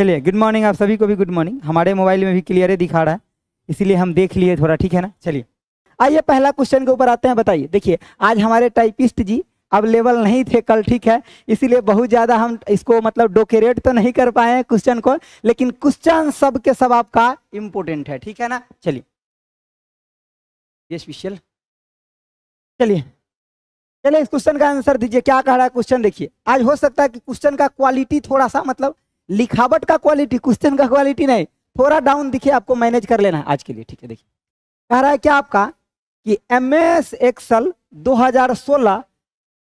चलिए good morning आप सभी को भी गुड मॉर्निंग हमारे मोबाइल में भी क्लियर है दिखा रहा है इसीलिए हम देख लिए थोड़ा ठीक है ना चलिए आइए पहला क्वेश्चन के ऊपर आते हैं बताइए देखिए आज हमारे टाइपिस्ट जी अवेलेबल नहीं थे कल ठीक है इसीलिए बहुत ज़्यादा हम इसको मतलब डोकेरेट तो नहीं कर पाए हैं क्वेश्चन को लेकिन क्वेश्चन सब के सब आपका इम्पोर्टेंट है ठीक है ना चलिए यस चलिए चलिए इस क्वेश्चन का आंसर दीजिए क्या कह रहा है क्वेश्चन देखिए आज हो सकता है कि क्वेश्चन का क्वालिटी थोड़ा सा मतलब लिखावट का क्वालिटी क्वेश्चन का क्वालिटी नहीं थोड़ा डाउन दिखे आपको मैनेज कर लेना है आज के लिए ठीक है देखिए कह रहा है क्या आपका कि एम एस एक्सल दो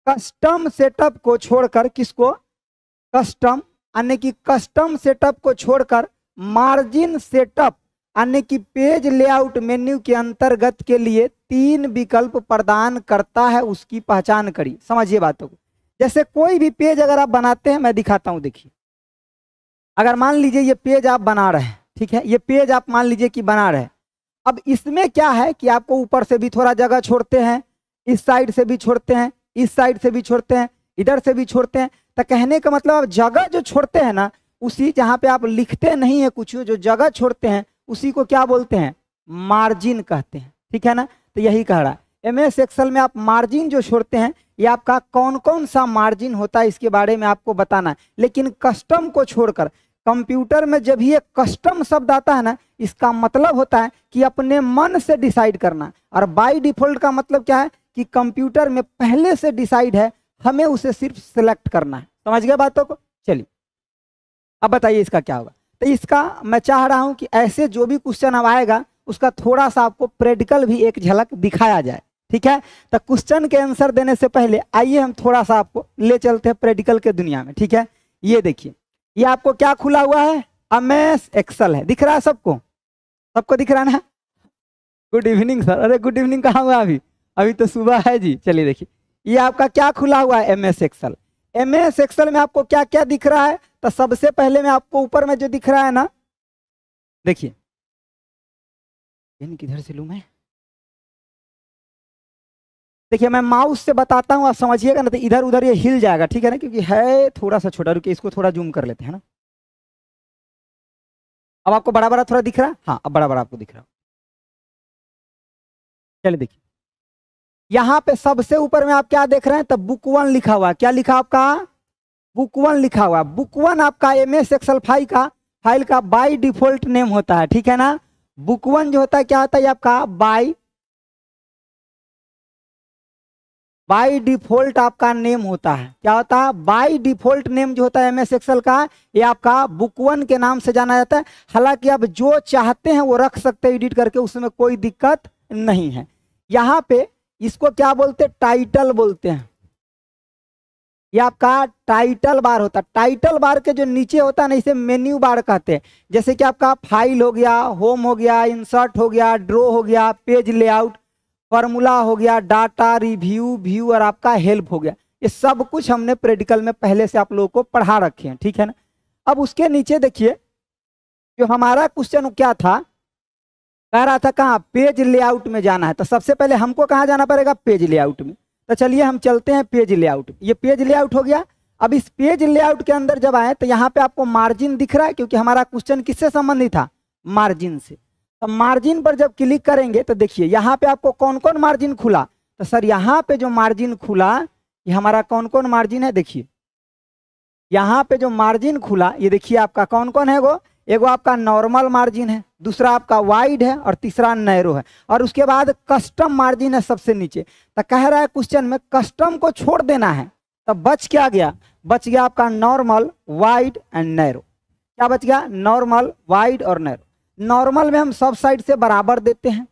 कस्टम सेटअप को छोड़कर किसको कस्टम यानी कि कस्टम सेटअप को छोड़कर मार्जिन सेटअप यानी कि पेज लेआउट मेन्यू के अंतर्गत के लिए तीन विकल्प प्रदान करता है उसकी पहचान करिए समझिए बातों को जैसे कोई भी पेज अगर आप बनाते हैं मैं दिखाता हूँ देखिए अगर मान लीजिए ये पेज आप बना रहे हैं ठीक है ये पेज आप मान लीजिए कि बना रहे हैं अब इसमें क्या है कि आपको ऊपर से भी थोड़ा जगह छोड़ते हैं इस साइड से भी छोड़ते हैं इस साइड से भी छोड़ते हैं इधर से भी छोड़ते हैं तो कहने का मतलब आप जगह जो छोड़ते हैं ना उसी जहाँ पे आप लिखते नहीं है कुछ जो जगह छोड़ते हैं उसी को क्या बोलते हैं मार्जिन कहते हैं ठीक है ना तो यही कह रहा है एम एस एक्सल में आप मार्जिन जो छोड़ते हैं ये आपका कौन कौन सा मार्जिन होता है इसके बारे में आपको बताना है लेकिन कस्टम को छोड़कर कंप्यूटर में जब ये कस्टम शब्द आता है ना इसका मतलब होता है कि अपने मन से डिसाइड करना और बाय डिफॉल्ट का मतलब क्या है कि कंप्यूटर में पहले से डिसाइड है हमें उसे सिर्फ सिलेक्ट करना है समझ गए बातों को चलिए अब बताइए इसका क्या होगा तो इसका मैं चाह रहा हूं कि ऐसे जो भी क्वेश्चन अब आएगा उसका थोड़ा सा आपको प्रैक्टिकल भी एक झलक दिखाया जाए ठीक है तो क्वेश्चन के आंसर देने से पहले आइए हम थोड़ा सा आपको ले चलते हैं प्रैक्टिकल के दुनिया में ठीक है ये देखिए ये आपको क्या खुला हुआ है अमेस एक्सल है दिख रहा है सबको सबको दिख रहा है ना गुड इवनिंग सर अरे गुड इवनिंग कहाँ हुआ अभी अभी तो सुबह है जी चलिए देखिए ये आपका क्या खुला हुआ है M S Excel M S Excel में आपको क्या क्या दिख रहा है तो सबसे पहले में आपको ऊपर में जो दिख रहा है ना देखिए किधर से लू मैं देखिए मैं माउस से बताता हूँ आप समझिएगा ना तो इधर उधर ये हिल जाएगा ठीक है ना क्योंकि है थोड़ा सा छोटा रुकिए इसको थोड़ा जूम कर लेते हैं ना अब आपको बड़ा बड़ा थोड़ा दिख रहा हाँ अब बड़ा बड़ा आपको दिख रहा चलिए देखिए यहाँ पे सबसे ऊपर में आप क्या देख रहे हैं तो बुक वन लिखा हुआ क्या लिखा आपका बुक वन लिखा हुआ बुक वन आपका एम एस एक्सल फाइल का फाइल का बाई डिफॉल्ट नेम होता है ठीक है ना बुक वन जो होता है क्या होता है आपका बाई बाई डिफॉल्ट आपका नेम होता है क्या होता है बाई डिफॉल्ट नेम जो होता है एम एस एक्सएल का ये आपका बुक वन के नाम से जाना जाता है हालांकि आप जो चाहते हैं वो रख सकते हैं एडिट करके उसमें कोई दिक्कत नहीं है यहाँ पे इसको क्या बोलते हैं टाइटल बोलते हैं ये आपका टाइटल बार होता है टाइटल बार के जो नीचे होता है ना इसे मेन्यू बार कहते हैं जैसे कि आपका फाइल हो गया होम हो गया इंसर्ट हो गया ड्रो हो गया पेज लेआउट फॉर्मूला हो गया डाटा रिव्यू व्यू और आपका हेल्प हो गया ये सब कुछ हमने प्रैक्टिकल में पहले से आप लोगों को पढ़ा रखे हैं ठीक है ना अब उसके नीचे देखिए जो हमारा क्वेश्चन क्या था कह रहा था कहाँ पेज लेआउट में जाना है तो सबसे पहले हमको कहाँ जाना पड़ेगा पेज लेआउट में तो चलिए हम चलते हैं पेज लेआउट ये पेज लेआउट हो गया अब इस पेज लेआउट के अंदर जब आए तो यहाँ पे आपको मार्जिन दिख रहा है क्योंकि हमारा क्वेश्चन किससे संबंधित था मार्जिन से मार्जिन तो पर जब क्लिक करेंगे तो देखिए यहाँ पे आपको कौन कौन मार्जिन खुला तो सर यहाँ पे जो मार्जिन खुला ये हमारा कौन कौन मार्जिन है देखिए यहाँ पे जो मार्जिन खुला ये देखिए आपका कौन कौन है वो एगो आपका नॉर्मल मार्जिन है दूसरा आपका वाइड है और तीसरा नैरो है और उसके बाद कस्टम मार्जिन है सबसे नीचे तो कह रहा है क्वेश्चन में कस्टम को छोड़ देना है तो बच क्या गया बच गया आपका नॉर्मल वाइड एंड नैरो क्या बच गया नॉर्मल वाइड और नैरो नॉर्मल में हम सब साइड से बराबर देते हैं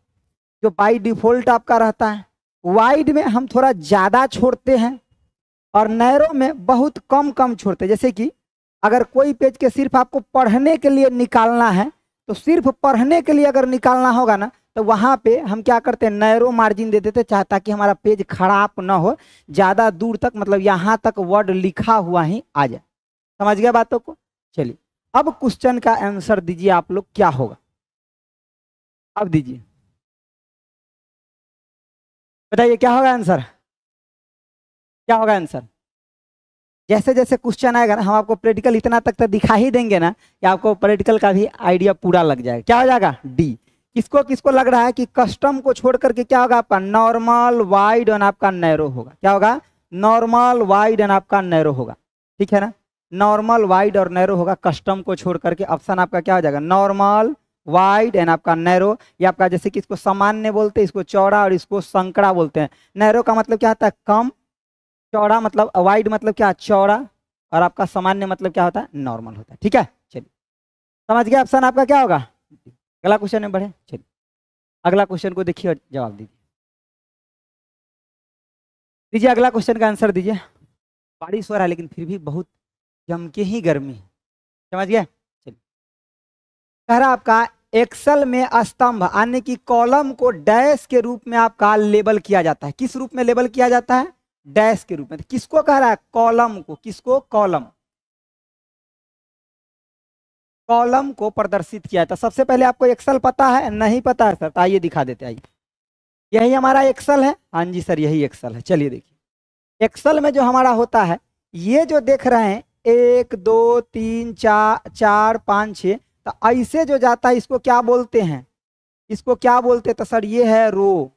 जो बाई डिफॉल्ट आपका रहता है वाइड में हम थोड़ा ज़्यादा छोड़ते हैं और नैरो में बहुत कम कम छोड़ते हैं जैसे कि अगर कोई पेज के सिर्फ आपको पढ़ने के लिए निकालना है तो सिर्फ पढ़ने के लिए अगर निकालना होगा ना तो वहाँ पे हम क्या करते हैं नैरो मार्जिन दे देते चाहे ताकि हमारा पेज खराब ना हो ज़्यादा दूर तक मतलब यहाँ तक वर्ड लिखा हुआ ही आ जाए समझ गया बातों को चलिए अब क्वेश्चन का आंसर दीजिए आप लोग क्या होगा अब दीजिए बताइए क्या होगा आंसर क्या होगा आंसर जैसे जैसे क्वेश्चन आएगा ना हम आपको प्रैक्टिकल इतना तक तो दिखा ही देंगे ना कि आपको प्रैक्टिकल का भी आइडिया पूरा लग जाएगा क्या हो जाएगा डी किसको किसको लग रहा है कि कस्टम को छोड़ करके क्या होगा आपका नॉर्मल वाइड एंड आपका नैरो होगा क्या होगा नॉर्मल वाइड एंड आपका नैरो होगा ठीक है ना नॉर्मल वाइड और नैरो होगा कस्टम को छोड़ करके ऑप्शन आपका क्या हो जाएगा नॉर्मल वाइड एंड आपका नैरो आपका जैसे कि इसको सामान्य बोलते हैं इसको चौड़ा और इसको संकड़ा बोलते हैं नैरो का मतलब क्या होता है कम चौड़ा मतलब वाइड मतलब क्या चौड़ा और आपका सामान्य मतलब क्या होता है नॉर्मल होता है ठीक है चलिए समझ गया ऑप्शन आपका क्या होगा अगला क्वेश्चन में बढ़े चलिए अगला क्वेश्चन को देखिए और जवाब दीजिए दीजिए अगला क्वेश्चन का आंसर दीजिए बारिश हो रहा है लेकिन फिर भी बहुत जम के ही गर्मी है समझ गए चलिए कह रहा आपका एक्सल में स्तंभ यानी कि कॉलम को डैश के रूप में आपका लेबल किया जाता है किस रूप में लेबल किया जाता है डैश के रूप में किसको कह रहा है कॉलम को किसको कॉलम कॉलम को प्रदर्शित किया जाता है सबसे पहले आपको एक्सल पता है नहीं पता है सर तो आइए दिखा देते आइए यही हमारा एक्सल है हाँ जी सर यही एक्सल है चलिए देखिए एक्सल में जो हमारा होता है ये जो देख रहे हैं एक दो तीन चार चार पाँच छः तो ऐसे जो जाता है इसको क्या बोलते हैं इसको क्या बोलते हैं तो सर ये है रो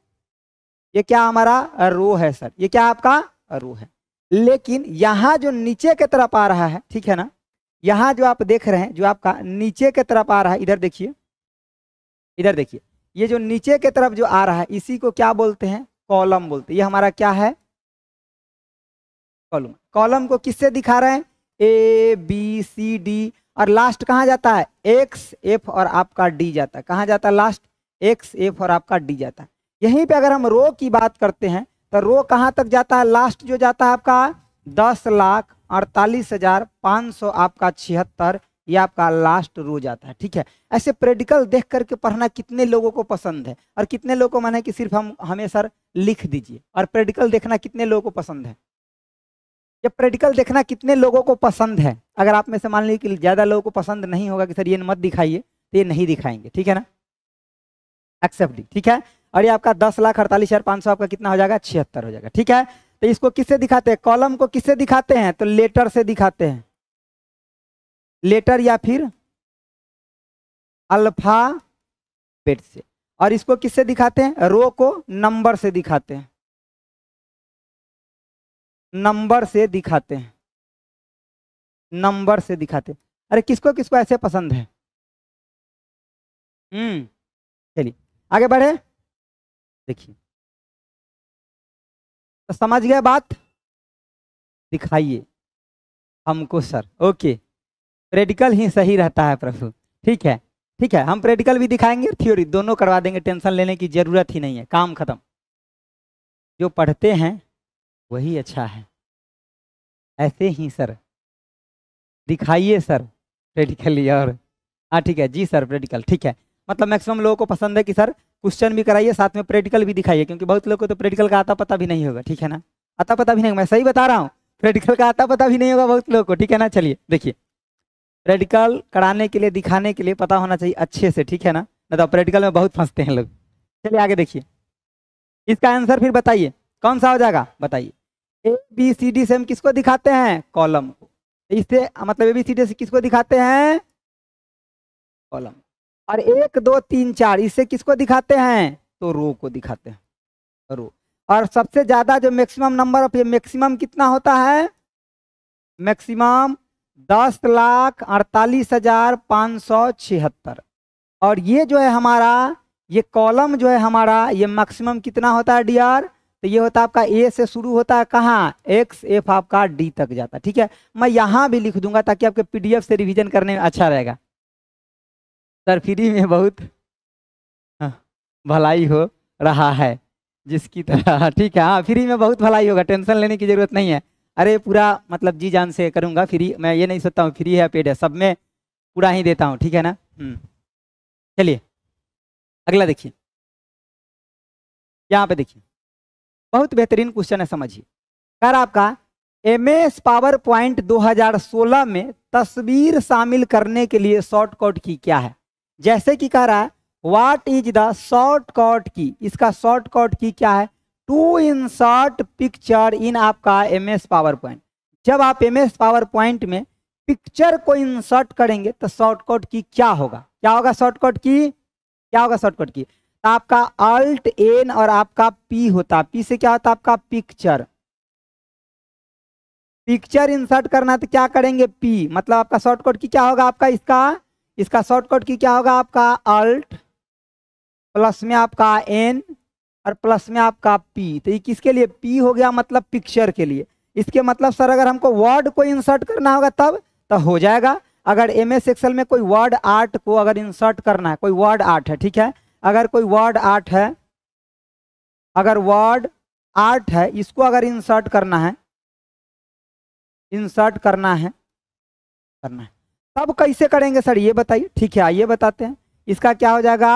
ये क्या हमारा रो है सर ये क्या आपका रो है लेकिन यहाँ जो नीचे के तरफ आ रहा है ठीक है ना यहाँ जो आप देख रहे हैं जो आपका नीचे के तरफ आ रहा है इधर देखिए इधर देखिए ये जो नीचे के तरफ जो आ रहा है इसी को क्या बोलते हैं कॉलम बोलते हैं ये हमारा क्या है कॉलम कॉलम को किससे दिखा रहे हैं ए बी सी डी और लास्ट कहाँ जाता है एक्स एफ और आपका डी जाता है कहाँ जाता है लास्ट एक्स एफ और आपका डी जाता है यहीं पे अगर हम रो की बात करते हैं तो रो कहाँ तक जाता है लास्ट जो जाता है आपका दस लाख अड़तालीस हजार पाँच सौ आपका छिहत्तर ये आपका लास्ट रो जाता है ठीक है ऐसे प्रेडिकल देख करके पढ़ना कितने लोगों को पसंद है और कितने लोगों को मन है कि सिर्फ हम हमें सर लिख दीजिए और प्रेडिकल देखना कितने लोगों को पसंद है ये प्रैक्टिकल देखना कितने लोगों को पसंद है अगर आप में से मान लीजिए कि ज़्यादा लोगों को पसंद नहीं होगा कि सर ये मत दिखाइए तो ये नहीं दिखाएंगे ठीक है ना एक्सेप्ट ठीक है और ये आपका दस लाख अड़तालीस हज़ार पांच सौ आपका कितना हो जाएगा छिहत्तर हो जाएगा ठीक है तो इसको किससे दिखाते हैं कॉलम को किससे दिखाते हैं तो लेटर से दिखाते हैं लेटर या फिर अल्फा पेट से और इसको किससे दिखाते हैं रो को नंबर से दिखाते हैं नंबर से दिखाते हैं नंबर से दिखाते हैं अरे किसको किसको ऐसे पसंद है हम्म चलिए आगे बढ़े देखिए तो समझ गए बात दिखाइए हमको सर ओके प्रेडिकल ही सही रहता है प्रभु ठीक है ठीक है हम प्रेडिकल भी दिखाएंगे और थ्योरी दोनों करवा देंगे टेंशन लेने की जरूरत ही नहीं है काम खत्म जो पढ़ते हैं वही अच्छा है ऐसे ही सर दिखाइए सर प्रैक्टिकली और हाँ ठीक है जी सर प्रैक्टिकल ठीक है मतलब मैक्सिमम लोगों को पसंद है कि सर क्वेश्चन भी कराइए साथ में प्रैक्टिकल भी दिखाइए क्योंकि बहुत लोग को तो प्रैक्टिकल का आता पता भी नहीं होगा ठीक है ना आता पता भी नहीं मैं सही बता रहा हूँ प्रैक्टिकल का आता पता भी नहीं होगा बहुत लोगों को ठीक है ना चलिए देखिए प्रैक्टिकल कराने के लिए दिखाने के लिए पता होना चाहिए अच्छे से ठीक है ना नहीं तो प्रैक्टिकल में बहुत फंसते हैं लोग चलिए आगे देखिए इसका आंसर फिर बताइए कौन सा हो जाएगा बताइए ए बी सी डी से हम किसको दिखाते हैं कॉलम को तो इससे मतलब ए बी सी डी से किसको दिखाते हैं कॉलम और एक दो तीन चार इससे किसको दिखाते हैं तो रो को दिखाते हैं रो और सबसे ज़्यादा जो मैक्सिमम नंबर ऑफ ये मैक्सिमम कितना होता है मैक्सिमम दस लाख अड़तालीस हजार पाँच सौ छिहत्तर और ये जो है हमारा ये कॉलम जो है हमारा ये मैक्सिमम कितना होता है डी आर तो ये होता है आपका ए से शुरू होता है कहाँ एक्स एफ आपका डी तक जाता है ठीक है मैं यहाँ भी लिख दूंगा ताकि आपके पीडीएफ से रिवीजन करने में अच्छा रहेगा सर फ्री में बहुत हाँ, भलाई हो रहा है जिसकी तरह हाँ, ठीक है हाँ फ्री में बहुत भलाई होगा टेंशन लेने की जरूरत नहीं है अरे पूरा मतलब जी जान से करूँगा फ्री मैं ये नहीं सोचता हूँ फ्री है पेड है सब में पूरा ही देता हूँ ठीक है ना हम्म, चलिए अगला देखिए यहाँ पे देखिए बहुत बेहतरीन क्वेश्चन है समझिए कर आपका एम एस पावर पॉइंट दो में तस्वीर शामिल करने के लिए शॉर्टकट की क्या है जैसे कि कह रहा है वाट इज द शॉर्टकट की इसका शॉर्टकट की क्या है टू इंसर्ट पिक्चर इन आपका एम एस पावर पॉइंट जब आप एम एस पावर पॉइंट में पिक्चर को इंसर्ट करेंगे तो शॉर्टकट की क्या होगा क्या होगा शॉर्टकट की क्या होगा शॉर्टकट की आपका अल्ट एन और आपका पी होता पी से क्या होता आपका पिक्चर पिक्चर इंसर्ट करना तो क्या करेंगे पी मतलब आपका शॉर्टकट की क्या होगा आपका इसका इसका शॉर्टकट की क्या होगा आपका अल्ट प्लस में आपका एन और प्लस में आपका पी तो ये किसके लिए पी हो गया मतलब पिक्चर के लिए इसके मतलब सर अगर हमको वर्ड को इंसर्ट करना होगा तब तो हो जाएगा अगर एम एस एक्सएल में कोई वर्ड आर्ट को अगर इंसर्ट करना है कोई वर्ड आर्ट है ठीक है अगर कोई वर्ड आर्ट है अगर वर्ड आर्ट है इसको अगर इंसर्ट करना है इंसर्ट करना है करना है तब कैसे करेंगे सर ये बताइए ठीक है आइए बताते हैं इसका क्या हो जाएगा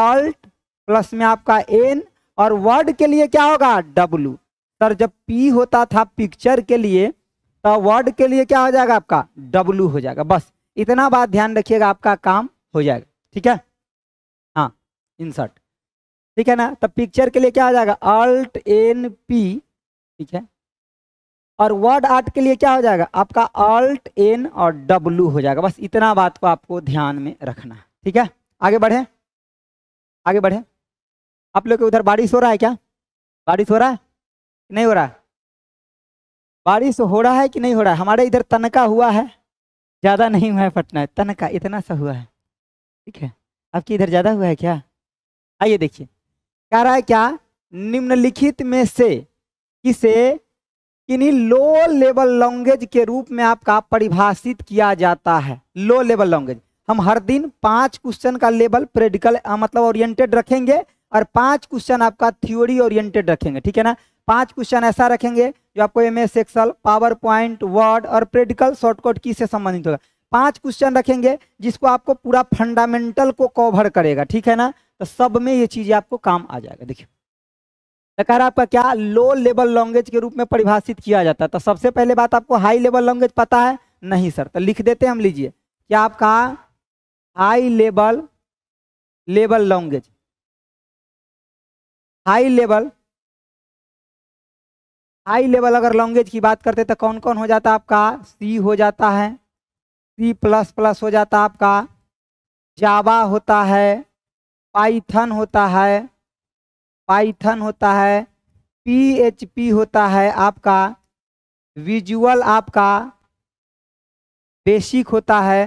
अल्ट प्लस में आपका एन और वर्ड के लिए क्या होगा डब्लू सर जब पी होता था पिक्चर के लिए तो वर्ड के लिए क्या हो जाएगा आपका डब्लू हो जाएगा बस इतना बात ध्यान रखिएगा आपका काम हो जाएगा ठीक है इंसर्ट ठीक है ना तो पिक्चर के लिए क्या आ जाएगा अल्ट एन पी ठीक है और वर्ड आर्ट के लिए क्या हो जाएगा आपका अल्ट एन और डब्लू हो जाएगा बस इतना बात को आपको ध्यान में रखना है ठीक है आगे बढ़े आगे बढ़े आप लोग के उधर बारिश हो रहा है क्या बारिश हो रहा है नहीं हो रहा है बारिश हो रहा है कि नहीं हो रहा है हमारे इधर तनका हुआ है ज़्यादा नहीं हुआ है पटना तनका इतना सा हुआ है ठीक है आपकी इधर ज़्यादा हुआ है क्या आइए देखिए कह रहा है क्या निम्नलिखित में से किसे किन्हीं लो लेवल लैंग्वेज के रूप में आपका परिभाषित किया जाता है लो लेवल लैंग्वेज हम हर दिन पांच क्वेश्चन का लेवल प्रेडिकल मतलब ओरिएंटेड रखेंगे और पांच क्वेश्चन आपका थ्योरी ओरिएंटेड रखेंगे ठीक है ना पांच क्वेश्चन ऐसा रखेंगे जो आपको M S Excel PowerPoint Word और प्रेडिकल शॉर्टकट की से संबंधित होगा पांच क्वेश्चन रखेंगे जिसको आपको पूरा फंडामेंटल को कवर करेगा ठीक है ना तो सब में ये चीज आपको काम आ जाएगा देखिए कह आपका क्या लो लेवल लैंग्वेज के रूप में परिभाषित किया जाता है तो सबसे पहले बात आपको हाई लेवल लैंग्वेज पता है नहीं सर तो लिख देते हम लीजिए क्या आपका high level level language high level high level अगर लैंग्वेज की बात करते तो कौन कौन हो जाता आपका सी हो जाता है सी प्लस प्लस हो जाता आपका जावा होता है पाइथन होता है पाइथन होता है पीएचपी होता है आपका विजुअल आपका बेसिक होता है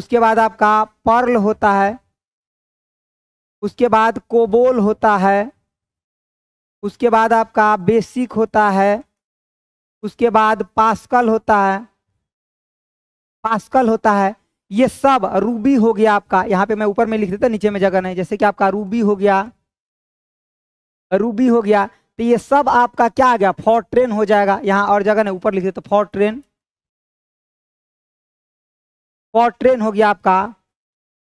उसके बाद आपका पर्ल होता है उसके बाद कोबोल होता है उसके बाद आपका बेसिक होता है उसके बाद पास्कल होता है पास्कल होता है ये सब रूबी हो गया आपका यहाँ पे मैं ऊपर में लिख देता नीचे में जगह नहीं जैसे कि आपका रूबी हो गया रूबी हो गया तो ये सब आपका क्या आ गया फॉर ट्रेन हो जाएगा यहाँ और जगह नहीं ऊपर लिख देता फॉर ट्रेन फॉर ट्रेन हो गया आपका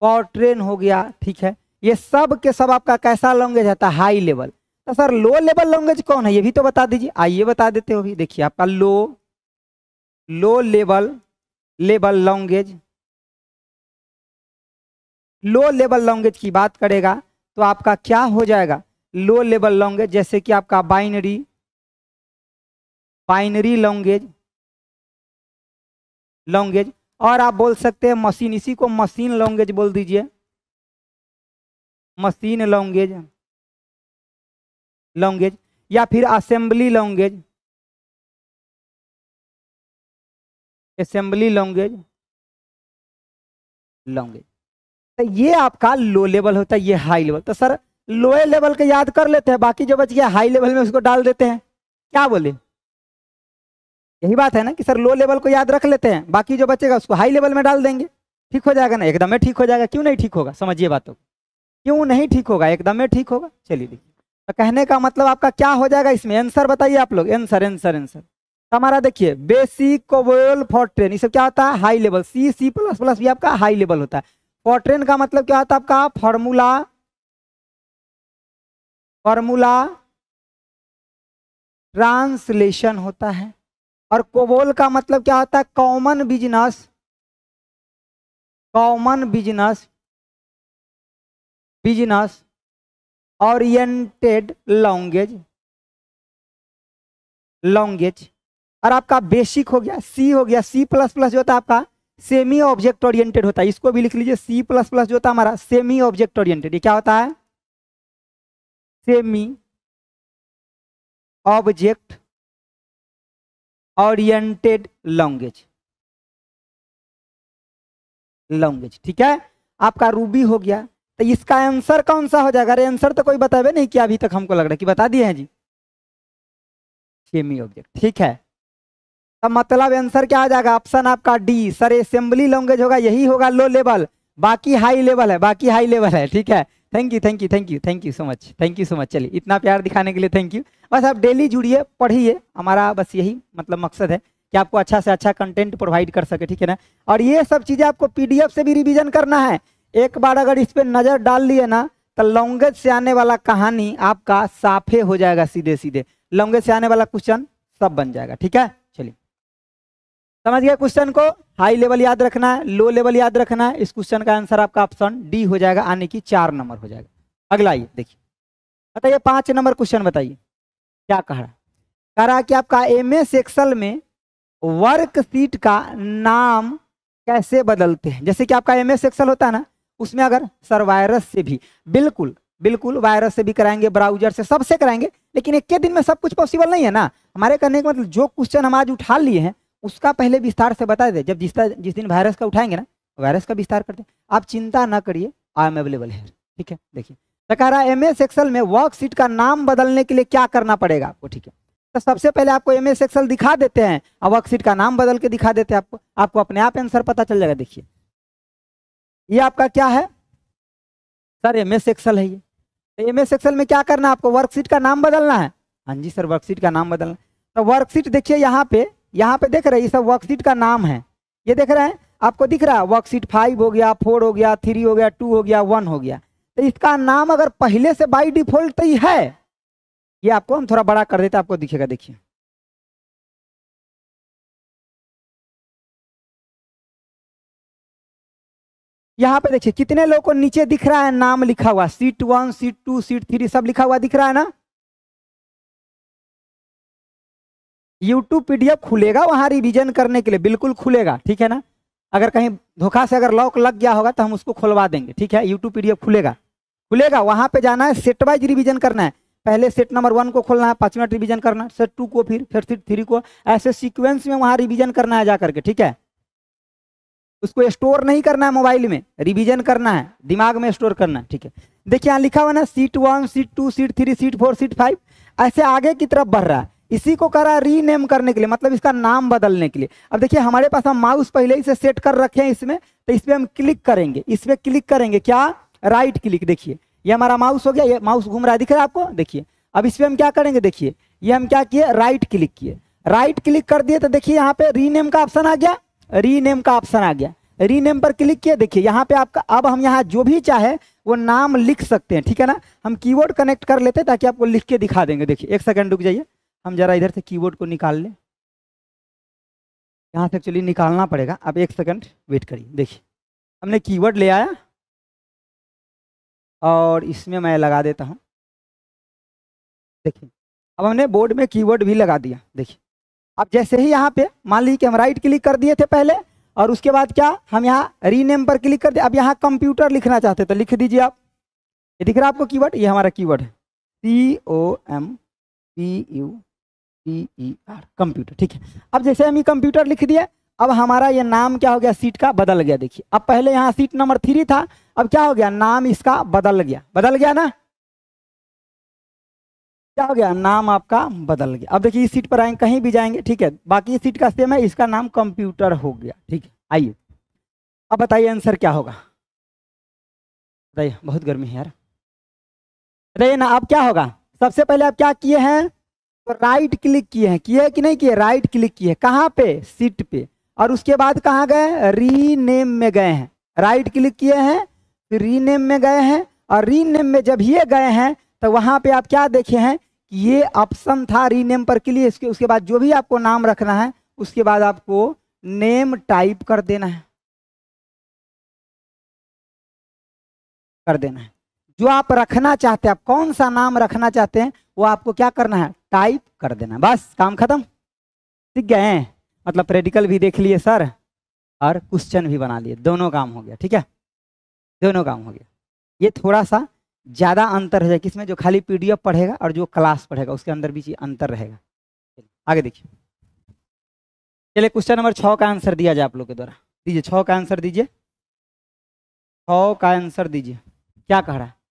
फॉर ट्रेन हो गया ठीक है ये सब के सब आपका कैसा लैंग्वेज है हाई लेवल तो सर लो लेवल लैंग्वेज कौन है ये भी तो बता दीजिए आइए बता देते हो भी देखिए आपका low low level level language low level language की बात करेगा तो आपका क्या हो जाएगा लो लेवल लैंग्वेज जैसे कि आपका बाइनरी बाइनरी लैंग्वेज लैंग्वेज और आप बोल सकते हैं मशीन इसी को मशीन लैंग्वेज बोल दीजिए मशीन लैंग्वेज लैंग्वेज या फिर assembly language assembly language language तो ये आपका लो लेवल होता है ये हाई लेवल तो सर लोअर लेवल के याद कर लेते हैं बाकी जो बच गया हाई लेवल में उसको डाल देते हैं क्या बोले यही बात है ना कि सर लो लेवल को याद रख लेते हैं बाकी जो बचेगा उसको हाई लेवल में डाल देंगे ठीक हो जाएगा ना एकदम ठीक हो जाएगा क्यों नहीं ठीक होगा समझिए बातों को क्यों नहीं ठीक होगा एकदम ठीक होगा चलिए देखिए तो कहने का मतलब आपका क्या हो जाएगा इसमें आंसर बताइए आप लोग आंसर आंसर आंसर हमारा देखिए बेसिक कोवोल फॉर ट्रेन ये सब क्या होता है high level C C plus plus भी आपका हाई लेवल होता है फॉर्ट्रेन का मतलब क्या होता है आपका फॉर्मूला फॉर्मूला ट्रांसलेशन होता है और कोबोल का मतलब क्या होता है common business common business business oriented language language और आपका बेसिक हो गया सी हो गया सी प्लस प्लस जो होता है आपका सेमी ऑब्जेक्ट ओरिएंटेड होता है इसको भी लिख लीजिए सी प्लस प्लस जो होता हमारा सेमी ऑब्जेक्ट ओरिएंटेड ये क्या होता है semi object oriented language language ठीक है आपका रूबी हो गया तो इसका आंसर कौन सा हो जाएगा अरे आंसर तो कोई बताए नहीं कि अभी तक हमको लग रहा है कि बता दिए हैं जी सेमी ऑब्जेक्ट ठीक है तो मतलब आंसर क्या आ जाएगा ऑप्शन आपका डी सर असेंबली लैंग्वेज होगा यही होगा लो लेवल बाकी हाई लेवल है बाकी हाई लेवल है ठीक है thank you thank you thank you thank you so much thank you so much चलिए इतना प्यार दिखाने के लिए थैंक यू बस आप डेली जुड़िए पढ़िए हमारा बस यही मतलब मकसद है कि आपको अच्छा से अच्छा कंटेंट प्रोवाइड कर सके ठीक है ना और ये सब चीज़ें आपको पी से भी रिविजन करना है एक बार अगर इस पर नज़र डाल लिए ना तो लॉन्गेज से आने वाला कहानी आपका साफे हो जाएगा सीधे सीधे लॉन्गेज से आने वाला क्वेश्चन सब बन जाएगा ठीक है चलिए समझ गया क्वेश्चन को हाई लेवल याद रखना है लो लेवल याद रखना है इस क्वेश्चन का आंसर आपका ऑप्शन डी हो जाएगा आने की चार नंबर हो जाएगा अगला ये देखिए बताइए पांच नंबर क्वेश्चन बताइए क्या कह रहा कह रहा कि आपका एम एस एक्सल में वर्कशीट का नाम कैसे बदलते हैं जैसे कि आपका एम एस एक्सल होता है ना उसमें अगर सर वायरस से भी बिल्कुल बिल्कुल वायरस से भी कराएंगे ब्राउजर से सबसे कराएंगे लेकिन एक के दिन में सब कुछ पॉसिबल नहीं है ना हमारे करने का मतलब जो क्वेश्चन हम आज उठा लिए हैं उसका पहले विस्तार से बता दे जब जिस जिस दिन वायरस का उठाएंगे ना वायरस का विस्तार कर दे आप चिंता ना करिए आई एम अवेलेबल है ठीक है देखिए सकारा एम एस एक्सल में वर्कशीट का नाम बदलने के लिए क्या करना पड़ेगा आपको ठीक है तो सबसे पहले आपको एम एस एक्सल दिखा देते हैं और वर्कशीट का नाम बदल के दिखा देते हैं आपको आपको अपने आप आंसर पता चल जाएगा देखिए ये आपका क्या है सर एम एस एक्सल है ये तो एम एस एक्सल में क्या करना है आपको वर्कशीट का नाम बदलना है हाँ जी सर वर्कशीट का नाम बदलना तो वर्कशीट देखिए यहाँ पे यहाँ पे देख रहे हैं ये सब वर्कशीट का नाम है ये देख रहे हैं आपको दिख रहा है वर्कशीट फाइव हो गया फोर हो गया थ्री हो गया टू हो गया वन हो गया तो इसका नाम अगर पहले से बाई डिफॉल्ट ही है ये आपको हम थोड़ा बड़ा कर देते आपको दिखेगा देखिए यहाँ पे देखिए कितने लोगों को नीचे दिख रहा है नाम लिखा हुआ sheet one sheet two sheet three सब लिखा हुआ दिख रहा है ना यूट्यूब पीडीएफ खुलेगा वहाँ रिविजन करने के लिए बिल्कुल खुलेगा ठीक है ना अगर कहीं धोखा से अगर लॉक लग गया होगा तो हम उसको खोलवा देंगे ठीक है यूट्यूब पीडीएफ खुलेगा खुलेगा वहाँ पे जाना है सेट वाइज रिविजन करना है पहले सेट नंबर वन को खोलना है पाँच मिनट रिविजन करना है सेट टू को फिर फिर सेट थ्री को ऐसे सीक्वेंस में वहाँ रिविजन करना है जा करके ठीक है उसको स्टोर नहीं करना है मोबाइल में रिविजन करना है दिमाग में स्टोर करना है ठीक है देखिए यहाँ लिखा हुआ ना sheet one sheet two sheet three sheet four sheet five ऐसे आगे की तरफ बढ़ रहा है इसी को करा रीनेम करने के लिए मतलब इसका नाम बदलने के लिए अब देखिए हमारे पास हम माउस पहले ही से सेट कर रखे हैं इसमें तो इस पर हम क्लिक करेंगे इस पर क्लिक करेंगे क्या राइट क्लिक देखिए ये हमारा माउस हो गया ये माउस घूम रहा है दिख रहा है आपको देखिए अब इस पर हम क्या करेंगे देखिए ये हम क्या किए राइट क्लिक किए राइट क्लिक कर दिए तो देखिए यहाँ पे रीनेम का ऑप्शन आ गया रीनेम का ऑप्शन आ गया रीनेम पर क्लिक किए देखिए यहाँ पे आपका अब हम यहाँ जो भी चाहे वो नाम लिख सकते हैं ठीक है ना हम कीबोर्ड कनेक्ट कर लेते हैं ताकि आपको लिख के दिखा देंगे देखिए एक सेकंड रुक जाइए हम ज़रा इधर से कीबोर्ड को निकाल लें यहाँ से एक्चुअली निकालना पड़ेगा आप एक सेकंड वेट करिए देखिए हमने कीवर्ड ले आया और इसमें मैं लगा देता हूँ देखिए अब हमने बोर्ड में कीवर्ड भी लगा दिया देखिए अब जैसे ही यहाँ पे मान लीजिए कि हम राइट क्लिक कर दिए थे पहले और उसके बाद क्या हम यहाँ रीनेम पर क्लिक कर दिए अब यहाँ कंप्यूटर लिखना चाहते तो लिख दीजिए आप ये दिख रहा है आपको की ये हमारा की है C O M P U C E R computer ठीक है अब जैसे हम ये कंप्यूटर लिख दिया अब हमारा ये नाम क्या हो गया सीट का बदल गया देखिए अब पहले यहाँ सीट नंबर थ्री था अब क्या हो गया नाम इसका बदल गया बदल गया ना क्या हो गया नाम आपका बदल गया अब देखिए इस सीट पर आएंगे कहीं भी जाएंगे ठीक है बाकी सीट का सेम है इसका नाम कंप्यूटर हो गया ठीक है आइए अब बताइए आंसर क्या होगा बताइए बहुत गर्मी है यार बताइए ना अब क्या होगा सबसे पहले आप क्या किए हैं राइट क्लिक किए हैं किए कि नहीं किए राइट क्लिक किए कहाँ पे सीट पे और उसके बाद कहाँ गए रीनेम में गए हैं राइट क्लिक किए हैं फिर रीनेम में गए हैं और रीनेम में जब ये गए हैं तो वहाँ पे आप क्या देखे हैं कि ये ऑप्शन था रीनेम पर क्लिक इसके उसके बाद जो भी आपको नाम रखना है उसके बाद आपको नेम टाइप कर देना है कर देना है जो आप रखना चाहते हैं आप कौन सा नाम रखना चाहते हैं वो आपको क्या करना है टाइप कर देना बस काम खत्म सीख गए हैं मतलब प्रेडिकल भी देख लिए सर और क्वेश्चन भी बना लिए दोनों काम हो गया ठीक है दोनों काम हो गया ये थोड़ा सा ज़्यादा अंतर है किसमें जो खाली पी पढ़ेगा और जो क्लास पढ़ेगा उसके अंदर भी अंतर रहेगा आगे देखिए चलिए क्वेश्चन नंबर छः का आंसर दिया जाए आप लोग के द्वारा दीजिए छः का आंसर दीजिए छः का आंसर दीजिए क्या कह रहा है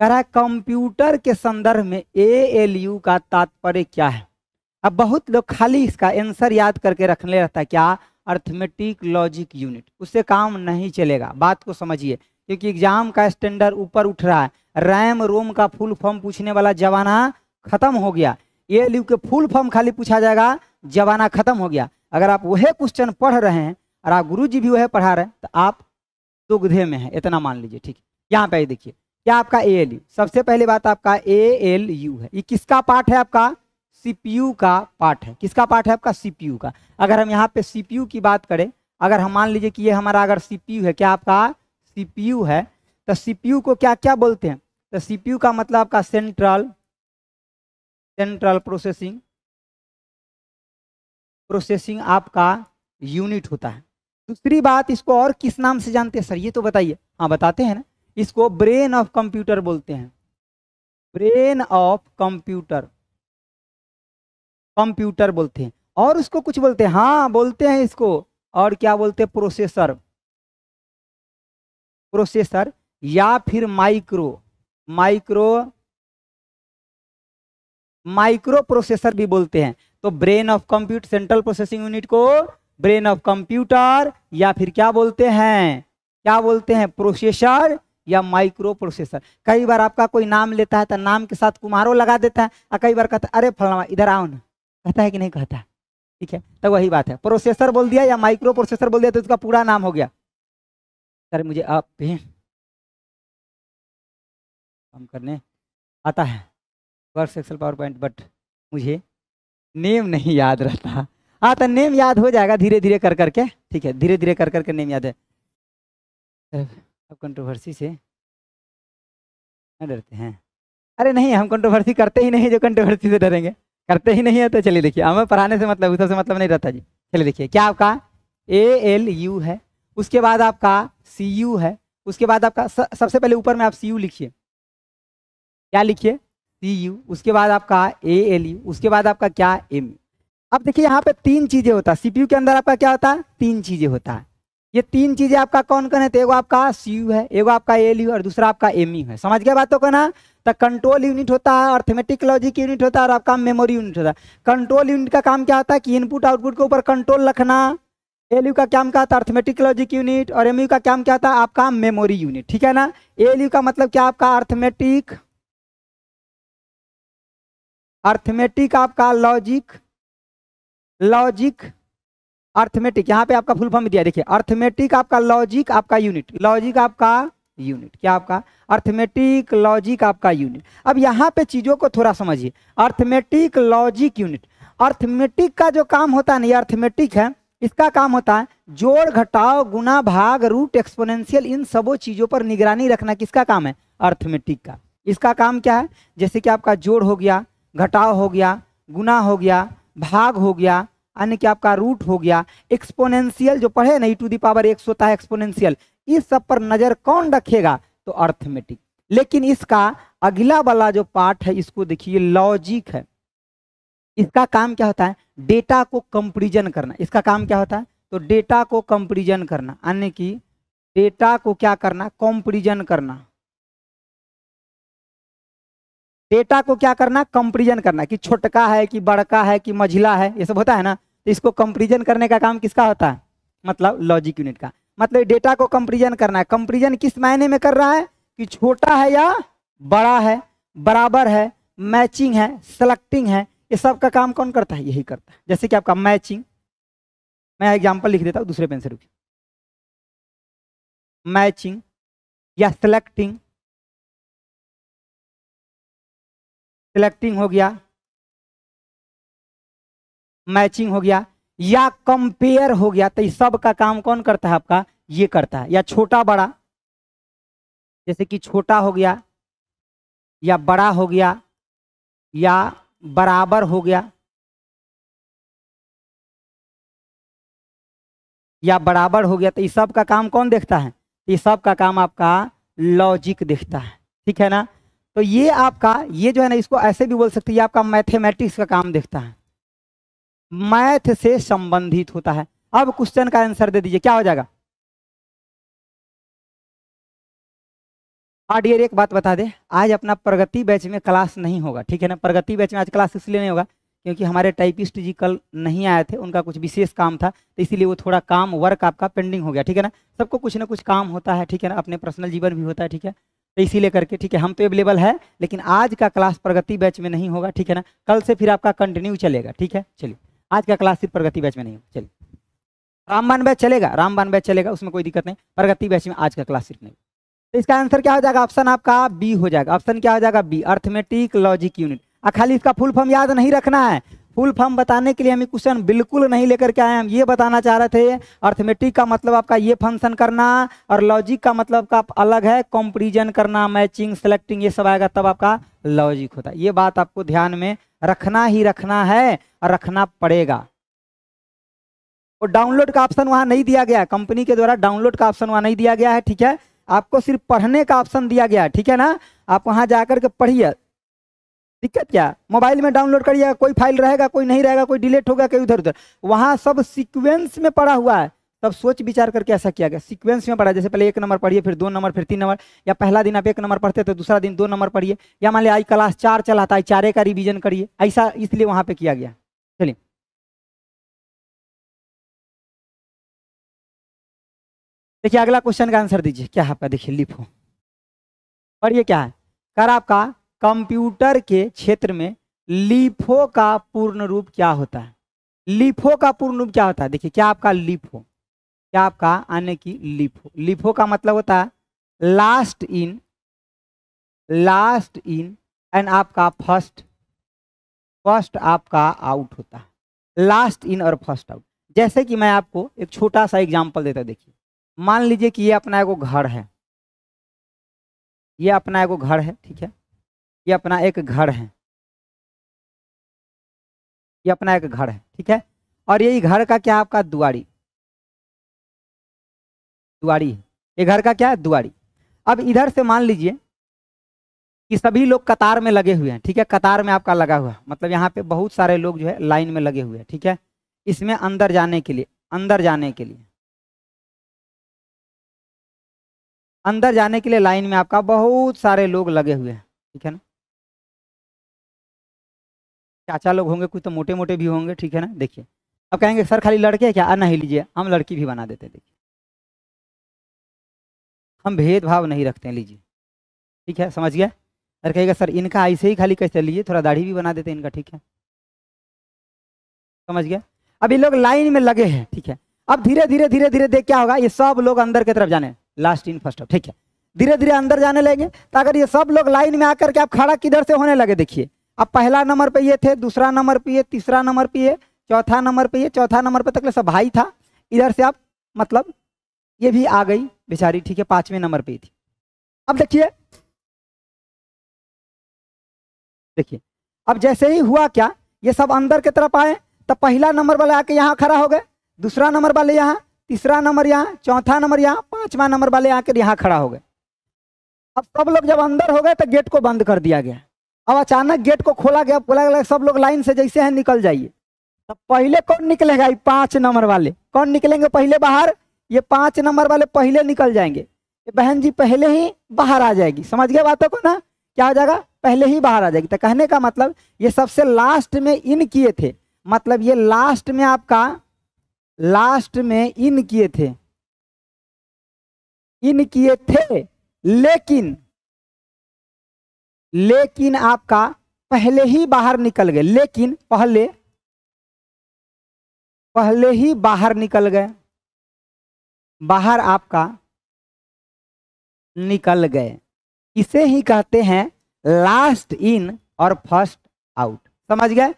कह रहा है कंप्यूटर के संदर्भ में ए एल यू का तात्पर्य क्या है अब बहुत लोग खाली इसका आंसर याद करके रखने रहता है क्या अर्थमेटिक लॉजिक यूनिट उससे काम नहीं चलेगा बात को समझिए क्योंकि एग्जाम का स्टैंडर्ड ऊपर उठ रहा है रैम रोम का फुल फॉर्म पूछने वाला जवाना खत्म हो गया ए एल यू के फुल फॉर्म खाली पूछा जाएगा जवाना खत्म हो गया अगर आप वह क्वेश्चन पढ़ रहे हैं और आप गुरु जी भी वह पढ़ा रहे हैं तो आप दुग्धे में है इतना मान लीजिए ठीक है यहाँ पे देखिए क्या आपका ए एल यू सबसे पहले बात आपका ए एल यू है ये किसका पार्ट है आपका सीपीयू का पार्ट है किसका पार्ट है आपका सीपीयू का अगर हम यहाँ पे सीपीयू की बात करें अगर हम मान लीजिए कि ये हमारा अगर सीपीयू है क्या आपका सीपीयू है तो सीपीयू को क्या क्या बोलते हैं तो सीपीयू का मतलब आपका सेंट्रल सेंट्रल प्रोसेसिंग प्रोसेसिंग आपका यूनिट होता है दूसरी बात इसको और किस नाम से जानते हैं सर ये तो बताइए हाँ बताते हैं ना इसको ब्रेन ऑफ कंप्यूटर बोलते हैं ब्रेन ऑफ कंप्यूटर कंप्यूटर बोलते हैं और उसको कुछ बोलते हैं हाँ बोलते हैं इसको और क्या बोलते हैं प्रोसेसर प्रोसेसर या फिर माइक्रो माइक्रो माइक्रो प्रोसेसर भी बोलते हैं तो brain of computer central processing unit को ब्रेन ऑफ कंप्यूटर या फिर क्या बोलते हैं क्या बोलते हैं प्रोसेसर या माइक्रो प्रोसेसर कई बार आपका कोई नाम लेता है तो नाम के साथ कुमारो लगा देता है और कई बार कहता है अरे फलवा इधर आओ ना कहता है कि नहीं कहता ठीक है तो वही बात है प्रोसेसर बोल दिया या माइक्रो प्रोसेसर बोल दिया तो उसका पूरा नाम हो गया सर मुझे आप काम करने आता है work Excel PowerPoint but मुझे नेम नहीं याद रहता हाँ तो नेम याद हो जाएगा धीरे धीरे कर करके ठीक है धीरे धीरे कर करके नेम याद है अब कंट्रोवर्सी से डरते हैं अरे नहीं हम कंट्रोवर्सी करते ही नहीं जो कंट्रोवर्सी से डरेंगे करते ही नहीं है तो चलिए देखिए हमें पढ़ाने से मतलब उससे मतलब नहीं रहता जी चलिए देखिए क्या आपका ए एल यू है उसके बाद आपका सी यू है उसके बाद आपका सबसे पहले ऊपर में आप सी यू लिखिए क्या लिखिए सी यू उसके बाद आपका ए एल यू उसके बाद आपका क्या एम अब देखिए यहाँ पे तीन चीज़ें होता है सीपीयू के अंदर आपका क्या होता है तीन चीज़ें होता है ये तीन चीजें आपका कौन कौन है तो एगो आपका सी है एगो आपका एल यू और दूसरा आपका एम यू है समझ गया बातों को ना तो कंट्रोल तो यूनिट होता है अर्थमेटिक लॉजिक यूनिट होता है और आपका मेमोरी यूनिट होता है कंट्रोल यूनिट का काम क्या होता है कि इनपुट आउटपुट के ऊपर कंट्रोल रखना एल का काम क्या होता है अर्थमेटिक लॉजिक यूनिट और एम का काम क्या होता है आपका मेमोरी यूनिट ठीक है ना एल का मतलब क्या आपका अर्थमेटिक अर्थमेटिक आपका लॉजिक लॉजिक अर्थमेटिक यहाँ पे आपका फुल फॉर्म दिया देखिए अर्थमेटिक आपका लॉजिक आपका यूनिट लॉजिक आपका यूनिट क्या आपका अर्थमेटिक लॉजिक आपका यूनिट अब यहाँ पे चीज़ों को थोड़ा समझिए अर्थमेटिक लॉजिक यूनिट अर्थमेटिक का जो काम होता है ना ये अर्थमेटिक है इसका काम होता है जोड़ घटाओ गुना भाग रूट एक्सपोनेंशियल इन सबों चीज़ों पर निगरानी रखना किसका काम है अर्थमेटिक का इसका काम क्या है जैसे कि आपका जोड़ हो गया घटाव हो गया गुना हो गया भाग हो गया यानी कि आपका रूट हो गया एक्सपोनेंशियल जो पढ़े ना e to the power x होता है एक्सपोनेंशियल इस सब पर नजर कौन रखेगा तो अर्थमेटिक लेकिन इसका अगला वाला जो पार्ट है इसको देखिए लॉजिक है इसका काम क्या होता है डेटा को कंपेरिजन करना इसका काम क्या होता है तो डेटा को कंपेरिजन करना यानी कि डेटा को क्या करना कंपेरिजन करना डेटा को क्या करना कंपेरिजन करना कि छोटका है कि बड़का है कि मझिला है ये सब होता है ना इसको कंपेरिजन करने का काम किसका होता है मतलब लॉजिक यूनिट का मतलब डेटा को कंपेरिजन करना है कंपेरिजन किस मायने में कर रहा है कि छोटा है या बड़ा है बराबर है मैचिंग है सेलेक्टिंग है ये सब का काम कौन करता है यही करता है जैसे कि आपका मैचिंग मैं एग्जाम्पल लिख देता हूँ दूसरे पेन से रुकी मैचिंग या सेलेक्टिंग सेलेक्टिंग हो गया मैचिंग हो गया या कंपेयर हो गया तो सब का काम कौन करता है आपका ये करता है या छोटा बड़ा जैसे कि छोटा हो गया या बड़ा हो गया या बराबर हो गया या बराबर हो गया तो इस सब का काम कौन देखता है तो ये सब का काम आपका लॉजिक देखता है ठीक है ना तो ये आपका ये जो है ना इसको ऐसे भी बोल सकते हैं ये आपका मैथमेटिक्स का काम देखता है मैथ से संबंधित होता है अब क्वेश्चन का आंसर दे दीजिए क्या हो जाएगा हाँ डियर एक बात बता दे आज अपना प्रगति बैच में क्लास नहीं होगा ठीक है ना प्रगति बैच में आज क्लास इसलिए नहीं होगा क्योंकि हमारे टाइपिस्ट जी कल नहीं आए थे उनका कुछ विशेष काम था तो इसीलिए वो थोड़ा काम वर्क आपका पेंडिंग हो गया ठीक है ना सबको कुछ ना कुछ काम होता है ठीक है ना अपने पर्सनल जीवन भी होता है ठीक है तो इसीलिए करके ठीक है हम तो अवेलेबल है लेकिन आज का क्लास प्रगति बैच में नहीं होगा ठीक है ना कल से फिर आपका कंटिन्यू चलेगा ठीक है चलिए आज का क्लास सिर्फ प्रगति बैच में नहीं होगा चलिए रामबान बैच चलेगा रामबान बैच चलेगा उसमें कोई दिक्कत नहीं प्रगति बैच में आज का क्लास सिर्फ नहीं तो इसका आंसर क्या हो जाएगा ऑप्शन आपका बी हो जाएगा ऑप्शन क्या हो जाएगा बी अर्थमेटिक लॉजिक यूनिट और खाली इसका फुल फॉर्म याद नहीं रखना है फुल फॉर्म बताने के लिए हम क्वेश्चन बिल्कुल नहीं लेकर के आए हम ये बताना चाह रहे थे अर्थमेटिक का मतलब आपका ये फंक्शन करना और लॉजिक का मतलब का अलग है कॉम्प्रीजन करना मैचिंग सेलेक्टिंग ये सब आएगा तब आपका लॉजिक होता है ये बात आपको ध्यान में रखना ही रखना है और रखना पड़ेगा और डाउनलोड का ऑप्शन वहाँ नहीं दिया गया कंपनी के द्वारा डाउनलोड का ऑप्शन वहाँ नहीं दिया गया है ठीक है आपको सिर्फ पढ़ने का ऑप्शन दिया गया है ठीक है ना आप वहाँ जाकर के पढ़िए दिक्कत क्या मोबाइल में डाउनलोड करिएगा कोई फाइल रहेगा कोई नहीं रहेगा कोई डिलीट होगा कोई उधर उधर वहाँ सब सिक्वेंस में पड़ा हुआ है तब सोच विचार करके ऐसा किया गया सीक्वेंस में पढ़ा जैसे पहले एक नंबर पढ़िए फिर दो नंबर फिर तीन नंबर या पहला दिन आप एक नंबर पढ़ते तो दूसरा दिन दो नंबर पढ़िए या मान लिया आई क्लास चार चला था आई चारे का रिविजन करिए ऐसा इसलिए वहां पे किया गया चलिए देखिए अगला क्वेश्चन का आंसर दीजिए क्या है आपका देखिए लिफो पढ़िए क्या है कर आपका कंप्यूटर के क्षेत्र में लिफो का पूर्ण रूप क्या होता है लिफो का पूर्ण रूप क्या होता है देखिए क्या आपका लिफो क्या आपका आने की लिफो लिफो का मतलब होता है last in last in and आपका फर्स्ट फर्स्ट आपका आउट होता है लास्ट इन और फर्स्ट आउट जैसे कि मैं आपको एक छोटा सा एग्जाम्पल देता देखिए मान लीजिए कि ये अपना एगो घर है ये अपना एगो घर है ठीक है ये अपना एक घर है ये अपना एक घर है ठीक है और यही घर का क्या आपका दुआरी दुआरी है ये घर का क्या है दुआरी अब इधर से मान लीजिए कि सभी लोग कतार में लगे हुए हैं ठीक है कतार में आपका लगा हुआ मतलब यहाँ पे बहुत सारे लोग जो है लाइन में लगे हुए हैं ठीक है इसमें अंदर जाने के लिए अंदर जाने के लिए अंदर जाने के लिए लाइन में आपका बहुत सारे लोग लगे हुए हैं ठीक है ना चाचा लोग होंगे कुछ तो मोटे मोटे भी होंगे ठीक है ना देखिए अब कहेंगे सर खाली लड़के क्या आ नहीं लीजिए हम लड़की भी बना देते देखिए हम भेदभाव नहीं रखते लीजिए ठीक है समझ गया अरे कहेगा सर इनका ऐसे ही खाली कैसे लीजिए थोड़ा दाढ़ी भी बना देते इनका ठीक है समझ गया अब ये लोग लाइन में लगे हैं ठीक है अब धीरे धीरे धीरे धीरे देख क्या होगा ये सब लोग अंदर की तरफ जाने लास्ट इन फर्स्ट ठीक है धीरे धीरे अंदर जाने लगे तो अगर ये सब लोग लाइन में आकर के आप खड़ा किधर से होने लगे देखिए अब पहला नंबर पे ये थे दूसरा नंबर पे ये तीसरा नंबर पे ये चौथा नंबर पे ये चौथा नंबर पे तक सब भाई था इधर से आप मतलब ये भी आ गई बेचारी ठीक है पांचवें नंबर पे ही थी अब देखिए देखिए अब जैसे ही हुआ क्या ये सब अंदर की तरफ आए तो पहला नंबर वाले आके यहाँ खड़ा हो गए दूसरा नंबर वाले यहाँ तीसरा नंबर यहाँ चौथा नंबर यहाँ पांचवा नंबर वाले आके यहाँ खड़ा हो गए अब सब लोग जब अंदर हो गए तो गेट को बंद कर दिया गया अब अचानक गेट को खोला गया बोला गया सब लोग लाइन से जैसे है निकल जाइए तो पहले कौन निकलेगा ये पांच नंबर वाले कौन निकलेंगे पहले बाहर ये पांच नंबर वाले पहले निकल जाएंगे ये बहन जी पहले ही बाहर आ जाएगी समझ गया बातों को ना क्या हो जाएगा पहले ही बाहर आ जाएगी तो कहने का मतलब ये सबसे लास्ट में इन किए थे मतलब ये लास्ट में आपका लास्ट में इन किए थे इन किए थे लेकिन लेकिन आपका पहले ही बाहर निकल गए लेकिन पहले पहले ही बाहर निकल गए बाहर आपका निकल गए इसे ही कहते हैं लास्ट इन और फर्स्ट आउट समझ गए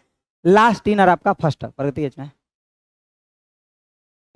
लास्ट इन और आपका फर्स्ट आउट प्रगति में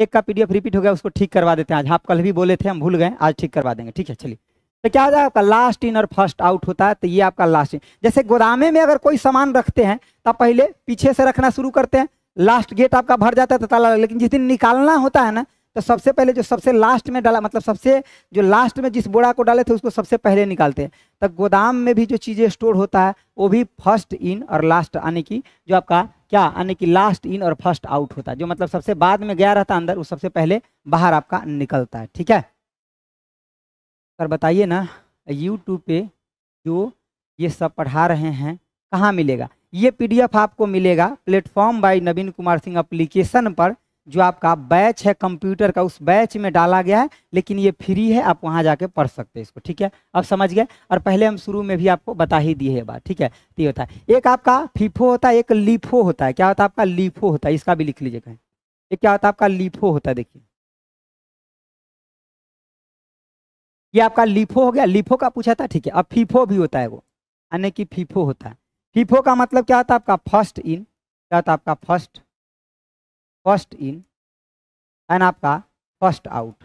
एक का पीडीएफ रिपीट हो गया उसको ठीक करवा देते हैं आज आप कल भी बोले थे हम भूल गए आज ठीक करवा देंगे ठीक है चलिए तो क्या हो जाएगा आपका लास्ट इन और फर्स्ट आउट होता है तो ये आपका लास्ट इन जैसे गोदामे में अगर कोई सामान रखते हैं तो पहले पीछे से रखना शुरू करते हैं लास्ट गेट आपका भर जाता है तो ताला लेकिन जिस दिन निकालना होता है ना तो सबसे पहले जो सबसे लास्ट में डाला मतलब सबसे जो लास्ट में जिस बोरा को डाले थे उसको सबसे पहले निकालते हैं तो गोदाम में भी जो चीज़ें स्टोर होता है वो भी फर्स्ट इन और लास्ट यानी कि जो आपका क्या यानी कि लास्ट इन और फर्स्ट आउट होता है जो मतलब सबसे बाद में गया रहता अंदर वो सबसे पहले बाहर आपका निकलता है ठीक है सर बताइए ना यूट्यूब पे जो ये सब पढ़ा रहे हैं कहाँ मिलेगा ये पीडीएफ आपको मिलेगा platform by Naveen Kumar Singh application पर जो आपका बैच है कंप्यूटर का उस बैच में डाला गया है लेकिन ये फ्री है आप वहाँ जाके पढ़ सकते हैं इसको ठीक है अब समझ गए और पहले हम शुरू में भी आपको बता ही दिए है बात ठीक है तो ये होता है एक आपका फीफो होता है एक लीफो होता है क्या होता है आपका लीफो होता है इसका भी लिख लीजिए कहें एक क्या होता है आपका लीफो होता है देखिए ये आपका लिफो हो गया लिफो का पूछा था ठीक है अब फीफो भी होता है वो यानी कि फीफो होता है फीफो का मतलब क्या होता है आपका फर्स्ट इन क्या होता है आपका फर्स्ट फर्स्ट इन एंड आपका फर्स्ट आउट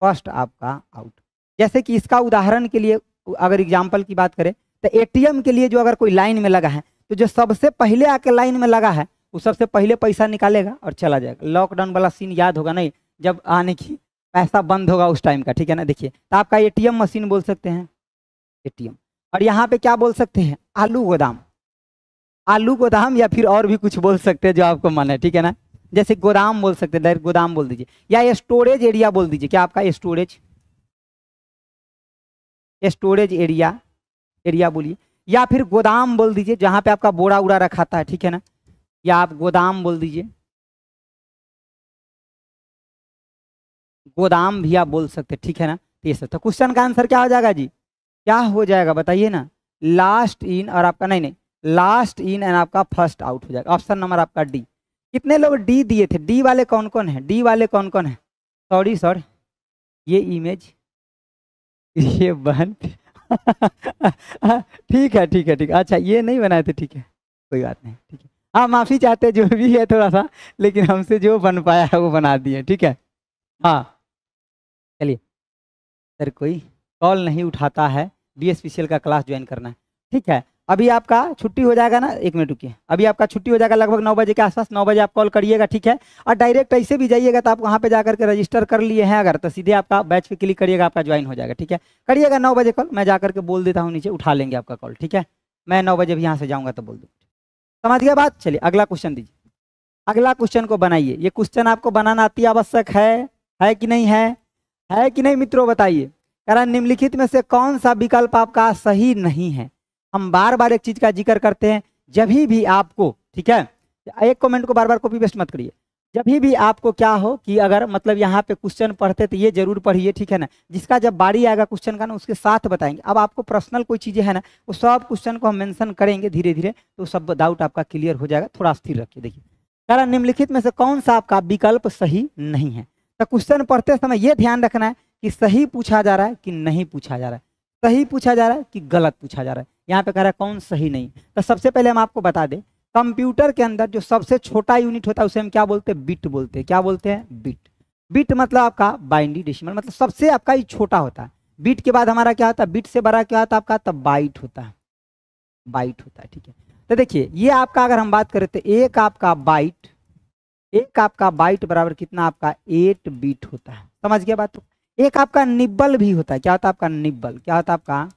फर्स्ट आपका आउट जैसे कि इसका उदाहरण के लिए अगर एग्जाम्पल की बात करें तो एटीएम के लिए जो अगर कोई लाइन में लगा है तो जो सबसे पहले आके लाइन में लगा है वो सबसे पहले पैसा निकालेगा और चला जाएगा लॉकडाउन वाला सीन याद होगा नहीं जब आने की पैसा बंद होगा उस टाइम का ठीक है ना देखिए तो आपका एटीएम मशीन बोल सकते हैं एटीएम और यहाँ पे क्या बोल सकते हैं आलू गोदाम आलू गोदाम या फिर और भी कुछ बोल सकते हैं जो आपको मन है ठीक है ना जैसे गोदाम बोल सकते हैं डायरेक्ट गोदाम बोल दीजिए या स्टोरेज एरिया बोल दीजिए क्या आपका स्टोरेज स्टोरेज एरिया एरिया बोलिए या फिर गोदाम बोल दीजिए जहाँ पे आपका बोरा उड़ा रखाता है ठीक है ना या आप गोदाम बोल दीजिए गोदाम भी आप बोल सकते ठीक है ना तो ये सब तो क्वेश्चन का आंसर क्या हो जाएगा जी क्या हो जाएगा बताइए ना लास्ट इन और आपका नहीं नहीं लास्ट इन एंड आपका फर्स्ट आउट हो जाएगा ऑप्शन नंबर आपका डी कितने लोग डी दिए थे डी वाले कौन कौन है डी वाले कौन कौन है सॉरी सर ये इमेज ये बन ठीक है ठीक है ठीक अच्छा ये नहीं बनाए थे ठीक है कोई बात नहीं ठीक है हाँ माफ़ी चाहते हैं जो भी है थोड़ा सा लेकिन हमसे जो बन पाया है वो बना दिए ठीक है हाँ चलिए सर कोई कॉल नहीं उठाता है बी एस का क्लास ज्वाइन करना है ठीक है अभी आपका छुट्टी हो जाएगा ना एक मिनट रुकिए अभी आपका छुट्टी हो जाएगा लगभग नौ बजे के आसपास नौ बजे आप कॉल करिएगा ठीक है और डायरेक्ट ऐसे भी जाइएगा तो आप वहाँ पे जाकर के रजिस्टर कर लिए हैं अगर तो सीधे आपका बैच पे क्लिक करिएगा आपका ज्वाइन हो जाएगा ठीक है करिएगा नौ बजे कॉल मैं जाकर के बोल देता हूँ नीचे उठा लेंगे आपका कॉल ठीक है मैं नौ बजे भी यहाँ से जाऊँगा तो बोल दूँ समझ गया बात चलिए अगला क्वेश्चन दीजिए अगला क्वेश्चन को बनाइए ये क्वेश्चन आपको बनाना अति आवश्यक है है कि नहीं है है कि नहीं मित्रों बताइए कह रहा निम्नलिखित में से कौन सा विकल्प आपका सही नहीं है हम बार बार एक चीज का जिक्र करते हैं जब भी आपको ठीक है एक कमेंट को बार बार कॉपी पेस्ट मत करिए जब भी आपको क्या हो कि अगर मतलब यहाँ पे क्वेश्चन पढ़ते तो ये जरूर पढ़िए ठीक है ना जिसका जब बारी आएगा क्वेश्चन का ना उसके साथ बताएंगे अब आपको पर्सनल कोई चीज़ें है ना वो सब क्वेश्चन को हम मेंशन करेंगे धीरे धीरे तो सब डाउट आपका क्लियर हो जाएगा थोड़ा स्थिर रखिए देखिए कारण निम्नलिखित में से कौन सा आपका विकल्प सही नहीं है तो क्वेश्चन पढ़ते समय ये ध्यान रखना है कि सही पूछा जा रहा है कि नहीं पूछा जा रहा है सही पूछा जा रहा है कि गलत पूछा जा रहा है यहाँ पे कह रहा है कौन सही नहीं तो सबसे पहले हम आपको बता दें कंप्यूटर के अंदर जो सबसे छोटा यूनिट होता है उसे हम क्या बोलते हैं बिट बोलते हैं क्या बोलते हैं बिट बिट मतलब आपका बाइंडी डेसिमल मतलब सबसे आपका ये छोटा होता है बिट के बाद हमारा क्या होता है बिट से बड़ा क्या होता है आपका तब बाइट होता है बाइट होता है ठीक है तो देखिए ये आपका अगर हम बात करें तो एक आपका बाइट एक आपका बाइट बराबर कितना आपका एट बीट होता है समझ गया बात तो एक आपका निब्बल भी होता है क्या होता है आपका निब्बल क्या होता है आपका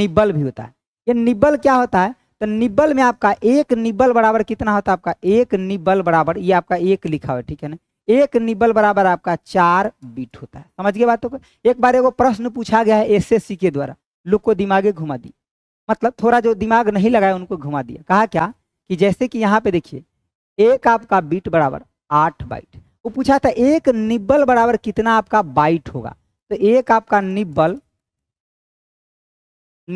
निब्बल भी होता है ये निब्बल क्या होता है तो निब्बल में आपका एक निब्बल बराबर कितना होता है आपका एक निब्बल बराबर ये आपका एक लिखा हुआ ठीक है ना एक निब्बल बराबर आपका चार बीट होता है समझ गया बात तो एक बार एगो प्रश्न पूछा गया है एस के द्वारा लोग को दिमागे घुमा दी मतलब थोड़ा जो दिमाग नहीं लगाया उनको घुमा दिया कहा क्या कि जैसे कि यहाँ पे देखिए एक आपका बीट बराबर आठ बाइट वो पूछा था एक निब्बल बराबर कितना आपका बाइट होगा तो एक आपका निब्बल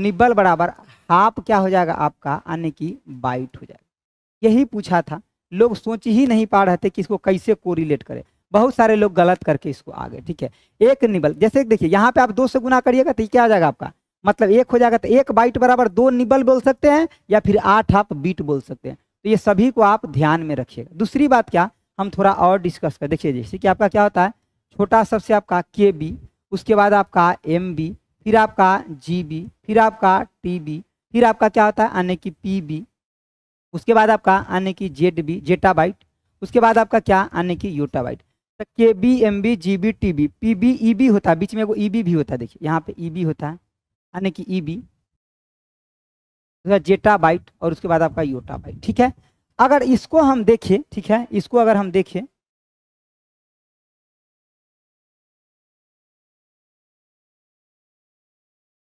निब्बल बराबर हाफ क्या हो जाएगा आपका यानी कि बाइट हो जाएगा यही पूछा था लोग सोच ही नहीं पा रहे थे कि इसको कैसे कोरिलेट करें बहुत सारे लोग गलत करके इसको आगे ठीक है एक निबल जैसे देखिए यहाँ पे आप दो से गुना करिएगा तो क्या आ जाएगा आपका मतलब एक हो जाएगा तो एक बाइट बराबर दो निबल बोल सकते हैं या फिर आठ आप बीट बोल सकते हैं तो ये सभी को आप ध्यान में रखिएगा दूसरी बात क्या हम थोड़ा और डिस्कस कर देखिए जैसे कि आपका क्या होता है छोटा सबसे आपका के बी उसके बाद आपका एम बी फिर आपका जी बी फिर आपका टी बी फिर आपका क्या होता है आने की पी बी उसके बाद आपका आने की जेड बी जेटा बाइट उसके बाद आपका क्या आने की यूटा बाइट तो K B M B G B T B P B E B होता है बीच में वो ई e बी भी होता है देखिए यहाँ पे ई e बी होता है आने की ई e बी उसके बाद जेटा बाइट और उसके बाद आपका योटा बाइट ठीक है अगर इसको हम देखें ठीक है इसको अगर हम देखें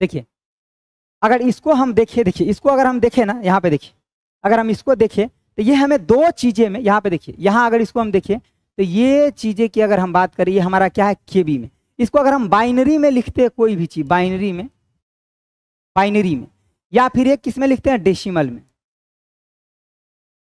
देखिए अगर इसको हम देखें देखिए इसको अगर हम देखें ना यहाँ पे देखिए अगर हम इसको देखें तो ये हमें दो चीज़ें में यहाँ पे देखिए यहाँ अगर इसको हम देखें तो ये चीज़ें की अगर हम बात करें ये हमारा क्या है के में इसको अगर हम बाइनरी में लिखते कोई भी चीज़ बाइनरी में बाइनरी में या फिर ये किस में लिखते हैं डेसिमल में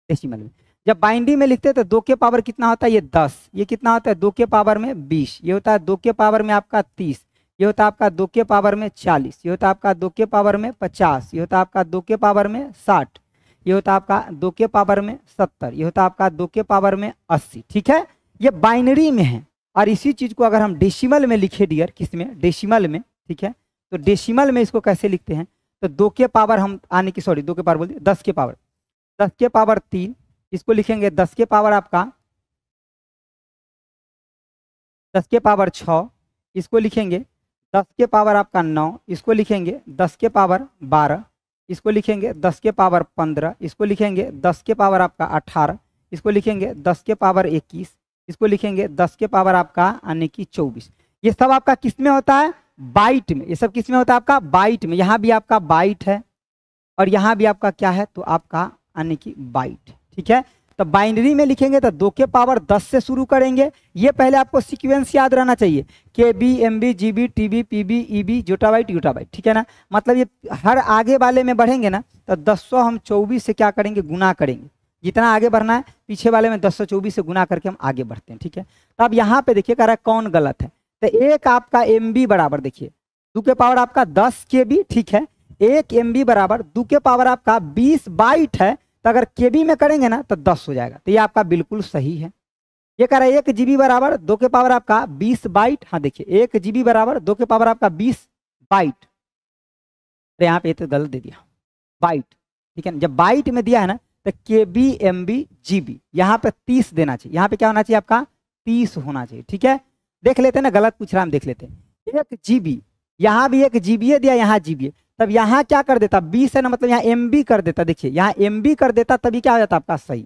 डेसिमल में जब बाइंडी में लिखते हैं तो दो के पावर कितना होता है ये दस ये कितना होता है दो के पावर में बीस ये होता है दो के पावर में आपका तीस ये होता है आपका दो के पावर में चालीस ये होता है आपका दो के पावर में पचास ये होता है आपका दो के पावर में साठ ये होता है आपका दो के पावर में सत्तर ये होता है आपका दो के पावर में अस्सी ठीक है ये बाइनरी में है और इसी चीज को अगर हम डेसिमल में लिखे डियर किस में डेसिमल में ठीक है तो डेसिमल में इसको कैसे लिखते हैं तो दो के पावर हम आने की सॉरी दो के पावर बोल दिए दस के पावर दस के पावर तीन इसको लिखेंगे दस के पावर आपका दस के पावर छ इसको लिखेंगे दस के पावर आपका नौ इसको लिखेंगे दस के पावर बारह इसको लिखेंगे दस के पावर पंद्रह इसको लिखेंगे दस के पावर आपका अठारह इसको लिखेंगे दस के पावर इक्कीस इसको लिखेंगे दस के पावर आपका आने की चौबीस ये सब आपका किस में होता है बाइट में ये सब किस में होता है आपका बाइट में यहाँ भी आपका बाइट है और यहाँ भी आपका क्या है तो आपका यानी कि बाइट ठीक है तो बाइनरी में लिखेंगे तो दो के पावर दस से शुरू करेंगे ये पहले आपको सीक्वेंस याद रहना चाहिए K B M B G B T B P B E B zettabyte yottabyte ठीक है ना मतलब ये हर आगे वाले में बढ़ेंगे ना तो दस सौ हम चौबीस से क्या करेंगे गुना करेंगे जितना आगे बढ़ना है पीछे वाले में दस सौ चौबीस से गुना करके हम आगे बढ़ते हैं ठीक है तो अब यहाँ पे देखिए कह रहा है कौन गलत है तो एक आपका एम बराबर देखिए दो के पावर आपका दस के बी ठीक है एक एम बराबर दो के पावर आपका बीस बाइट है तो अगर के बी में करेंगे ना तो दस हो जाएगा तो ये आपका बिल्कुल सही है ये कह रहा है एक जीबी बराबर दो के पावर आपका बीस बाइट हाँ देखिए एक जीबी बराबर दो के पावर आपका बीस बाइट अरे तो यहाँ पे तो गलत दे दिया बाइट ठीक है ना जब बाइट में दिया है ना तो K B M B G B यहाँ पे तीस देना चाहिए यहाँ पे क्या होना चाहिए आपका तीस होना चाहिए ठीक है देख लेते ना गलत पूछ रहा हम देख लेते हैं एक जीबी यहाँ भी एक जीबीए दिया यहाँ जीबीए तब यहाँ क्या कर देता बीस है ना मतलब यहाँ एम कर देता देखिए यहाँ एम कर देता तभी क्या हो जाता आपका सही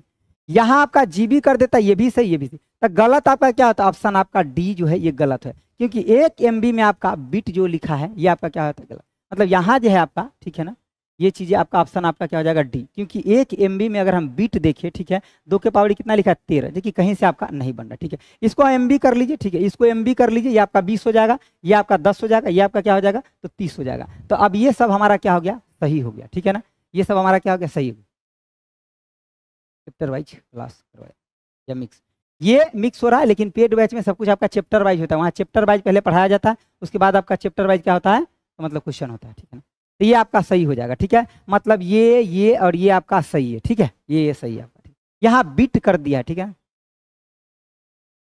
यहाँ आपका जीबी कर देता ये भी सही ये भी सही तो गलत आपका क्या होता ऑप्शन आपका डी जो है ये गलत है क्योंकि एक एम में आपका बिट जो लिखा है ये आपका क्या होता है गलत मतलब यहाँ जो है आपका ठीक है ना ये चीज़ें आपका ऑप्शन आपका क्या हो जाएगा डी क्योंकि एक एम में अगर हम बीट देखें ठीक है दो के पावड़ी कितना लिखा है तेरह देखिए कहीं से आपका नहीं बन रहा ठीक है इसको एम कर लीजिए ठीक है इसको एम कर लीजिए ये आपका बीस हो जाएगा ये आपका दस हो जाएगा ये आपका क्या हो जाएगा तो तीस हो जाएगा तो अब ये सब हमारा क्या हो गया सही हो गया ठीक है ना ये सब हमारा क्या हो गया सही हो गया चैप्टर वाइज क्लास या मिक्स ये मिक्स हो रहा है लेकिन पेड बैच में सब कुछ आपका चैप्टर वाइज होता है वहाँ चैप्टर वाइज पहले पढ़ाया जाता है उसके बाद आपका चैप्टर वाइज क्या होता है तो मतलब क्वेश्चन होता है ठीक है ना तो ये आपका सही हो जाएगा ठीक है मतलब ये ये और ये आपका सही है ठीक है ये ये सही है आपका यहाँ बिट कर दिया ठीक है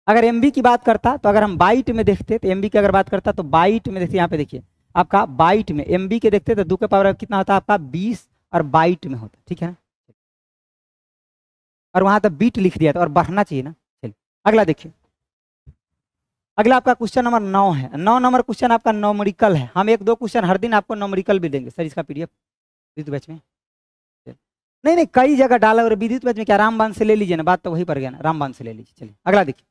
अगर एम की बात करता तो अगर हम बाइट में देखते तो एम की अगर बात करता तो बाइट में देखते यहाँ पे देखिए आपका बाइट में एम के देखते तो दो के पावर कितना होता आपका बीस और बाइट में होता ठीक है ना और वहां तो बीट लिख दिया था और बढ़ना चाहिए ना चलिए अगला देखिए अगला आपका क्वेश्चन नंबर नौ है नौ नंबर क्वेश्चन आपका नोमरिकल है हम एक दो क्वेश्चन हर दिन आपको नोमरिकल भी देंगे सर इसका पीडीएफ विद्युत बैच में नहीं नहीं कई जगह डाला और विद्युत बैच में क्या रामबान से ले लीजिए ना बात तो वही पर गया ना रामबान से ले लीजिए चलिए अगला देखिए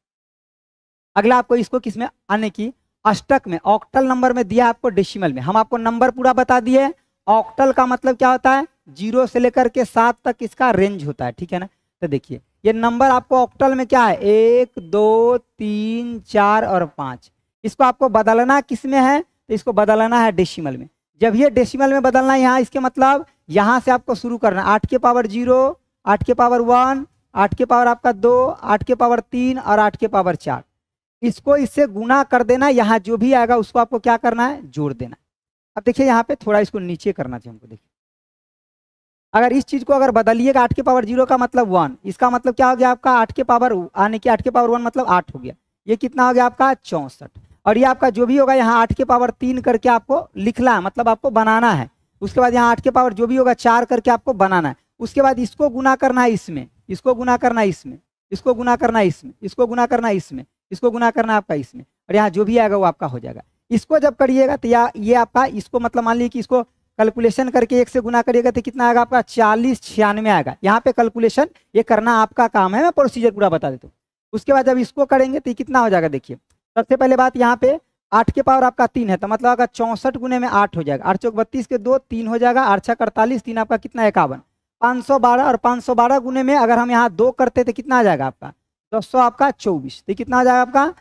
अगला आपको इसको किस में आने की अष्टक में ऑक्टल नंबर में दिया आपको डेसिमल में हम आपको नंबर पूरा बता दिए ऑक्टल का मतलब क्या होता है जीरो से लेकर के सात तक इसका रेंज होता है ठीक है ना तो देखिए ये नंबर आपको ऑक्टल में क्या है एक दो तीन चार और पाँच इसको आपको बदलना किस में है तो इसको बदलना है डेसिमल में जब ये डेसिमल में बदलना है यहाँ इसके मतलब यहाँ से आपको शुरू करना आठ के पावर जीरो आठ के पावर वन आठ के पावर आपका दो आठ के पावर तीन और आठ के पावर चार इसको इससे गुना कर देना यहाँ जो भी आएगा उसको आपको क्या करना है जोड़ देना अब देखिए यहाँ पे थोड़ा इसको नीचे करना चाहिए हमको देखिए अगर इस चीज़ को अगर बदलिएगा आठ के पावर जीरो का मतलब वन इसका मतलब क्या हो गया आपका आठ के पावर आने की आठ के पावर वन मतलब आठ हो गया ये कितना हो गया आपका चौंसठ और ये आपका जो भी होगा यहाँ आठ के पावर तीन करके आपको लिखना है मतलब आपको बनाना है उसके बाद यहाँ आठ के पावर जो भी होगा चार करके आपको बनाना है उसके बाद इसको गुना करना है इसमें इसको गुना करना है इसमें इसको गुना करना है इसमें इसको गुना करना है इसमें इसको गुना करना है आपका इसमें और यहाँ जो भी आएगा वो आपका हो जाएगा इसको जब करिएगा तो या ये आपका इसको मतलब मान लीजिए कि इसको कैलकुलेशन करके एक से गुना करिएगा तो कितना आएगा आपका चालीस छियानवे आएगा यहाँ पे कैलकुलेशन ये करना आपका काम है मैं प्रोसीजर पूरा बता देता हूँ उसके बाद जब इसको करेंगे तो कितना हो जाएगा देखिए सबसे पहले बात यहाँ पे आठ के पावर आपका तीन है तो मतलब आपका चौंसठ गुने में आठ हो जाएगा आठ चौक बत्तीस के दो तीन हो जाएगा आठ छः अड़तालीस तीन आपका कितना इक्यावन पाँच सौ बारह और पाँच सौ बारह गुने में अगर हम यहाँ दो करते तो कितना आ जाएगा आपका दस सौ आपका चौबीस तो कितना आ जाएगा आपका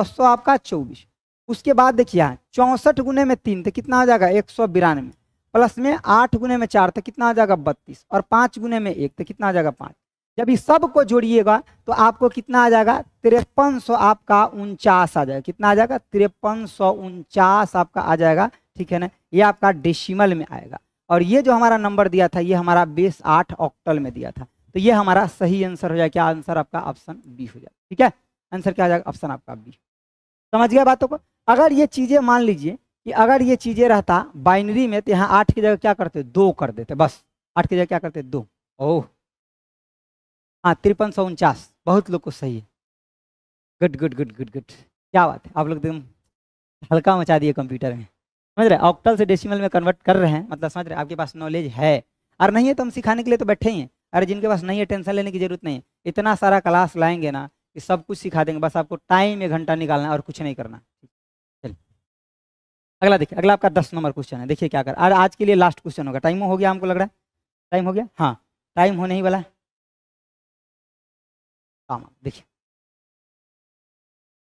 दस सौ आपका चौबीस उसके बाद देखिए यहाँ चौंसठ गुने में तीन तो कितना आ जाएगा एक सौ बिरानवे प्लस में आठ गुने में चार तो कितना आ जाएगा बत्तीस और पाँच गुने में एक तो कितना आ जाएगा पाँच जब इस सब को जोड़िएगा तो आपको कितना आ जाएगा तिरपन सौ आपका उनचास आ जाएगा कितना आ जाएगा तिरपन सौ उनचास आपका आ जाएगा ठीक है ना ये आपका डेसिमल में आएगा और ये जो हमारा नंबर दिया था ये हमारा बेस आठ ऑक्टल में दिया था तो ये हमारा सही आंसर हो जाएगा क्या आंसर आपका ऑप्शन बी हो जाएगा ठीक है आंसर क्या आ जाएगा ऑप्शन आपका बी समझ गया बातों को अगर ये चीज़ें मान लीजिए कि अगर ये चीज़ें रहता बाइनरी में तो यहाँ आठ की जगह क्या करते दो कर देते बस आठ की जगह क्या करते दो ओह हाँ तिरपन सौ उनचास बहुत लोग को सही है good good good good good क्या बात है आप लोग एकदम हल्का मचा दिए कंप्यूटर में समझ रहे ऑक्टल से डेसिमल में कन्वर्ट कर रहे हैं मतलब समझ रहे आपके पास नॉलेज है और नहीं है तो हम सिखाने के लिए तो बैठे ही हैं अरे जिनके पास नहीं है टेंशन लेने की जरूरत नहीं है इतना सारा क्लास लाएंगे ना कि सब कुछ सिखा देंगे बस आपको टाइम एक घंटा निकालना है और कुछ नहीं करना अगला देखिए अगला आपका दस नंबर क्वेश्चन है देखिए क्या कर और आज के लिए लास्ट क्वेश्चन होगा टाइम हो गया हमको लग रहा है टाइम हो गया हाँ टाइम होने ही वाला देखिए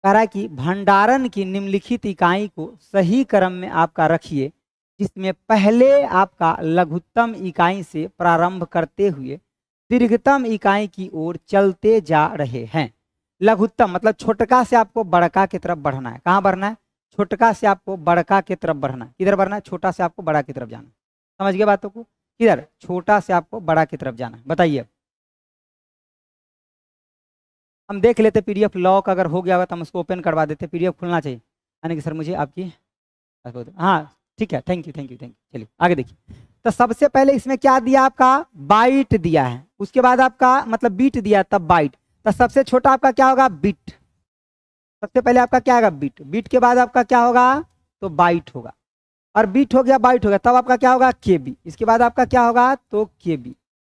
कह रहा है कि भंडारण की निम्नलिखित इकाई को सही क्रम में आपका रखिए जिसमें पहले आपका लघुत्तम इकाई से प्रारंभ करते हुए दीर्घतम इकाई की ओर चलते जा रहे हैं लघुत्तम मतलब छोटका से आपको बड़का की तरफ बढ़ना है कहाँ बढ़ना है छोटका से आपको बड़का की तरफ बढ़ना किधर बढ़ना छोटा से आपको बड़ा की तरफ जाना समझ गए बातों को किधर छोटा से आपको बड़ा की तरफ जाना बताइए हम देख लेते पीडीएफ लॉक अगर हो गया होगा तो हम उसको ओपन करवा देते पीडीएफ खुलना चाहिए यानी कि सर मुझे आपकी हाँ ठीक है thank you thank you thank you चलिए आगे देखिए तो सबसे पहले इसमें क्या दिया आपका बाइट दिया है उसके बाद आपका मतलब बीट दिया तब बाइट तो सबसे छोटा आपका क्या होगा बिट सबसे पहले आपका क्या आएगा बीट बीट के बाद आपका क्या होगा तो बाइट होगा और बीट हो गया बाइट हो गया तब आपका क्या होगा के बी इसके बाद आपका क्या होगा तो के बी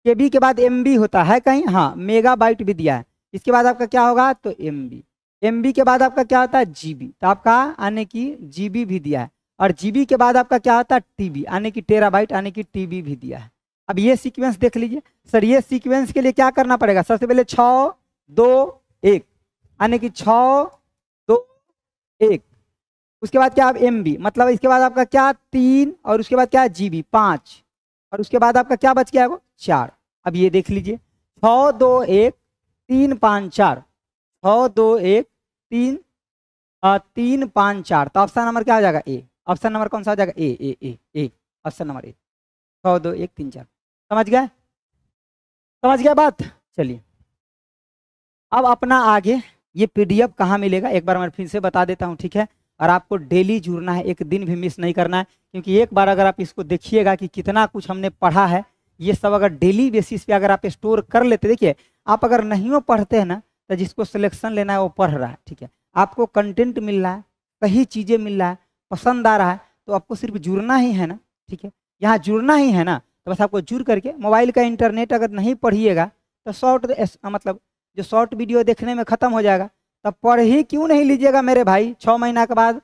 के बी के बाद एम बी होता है कहीं हाँ मेगा बाइट भी दिया है इसके बाद आपका क्या होगा तो एम बी एम बी के बाद आपका क्या होता है जी बी तो आपका आने की जी बी भी दिया है और जी बी के बाद आपका क्या होता है टी बी आने की टेरा बाइट आने की टी बी भी दिया है अब ये सीक्वेंस देख लीजिए सर ये सीक्वेंस के लिए क्या करना पड़ेगा सबसे पहले छ दो एक यानी कि छ एक उसके बाद क्या एम बी मतलब इसके बाद आपका क्या तीन और उसके बाद क्या जी बी पांच और उसके बाद आपका क्या बच गया चार अब ये देख लीजिए छ दो एक तीन पाँच चार छ दो एक तीन तीन पाँच चार तो ऑप्शन नंबर क्या हो जाएगा ए ऑप्शन नंबर कौन सा हो जाएगा ए ए ए ए ऑप्शन नंबर ए छ दो एक तीन चार समझ गए समझ गया बात चलिए अब अपना आगे ये पीडीएफ कहाँ मिलेगा एक बार मैं फिर से बता देता हूँ ठीक है और आपको डेली जुड़ना है एक दिन भी मिस नहीं करना है क्योंकि एक बार अगर आप इसको देखिएगा कि कितना कुछ हमने पढ़ा है ये सब अगर डेली बेसिस पे अगर आप स्टोर कर लेते देखिए आप अगर नहीं पढ़ते हैं ना तो जिसको सिलेक्शन लेना है वो पढ़ रहा है ठीक है आपको कंटेंट मिल रहा है कहीं चीज़ें मिल रहा है पसंद आ रहा है तो आपको सिर्फ जुड़ना ही है ना ठीक है यहाँ जुड़ना ही है ना तो बस आपको जुड़ करके मोबाइल का इंटरनेट अगर नहीं पढ़िएगा तो शॉर्ट मतलब जो शॉर्ट वीडियो देखने में ख़त्म हो जाएगा तब पढ़ ही क्यों नहीं लीजिएगा मेरे भाई छः महीना के बाद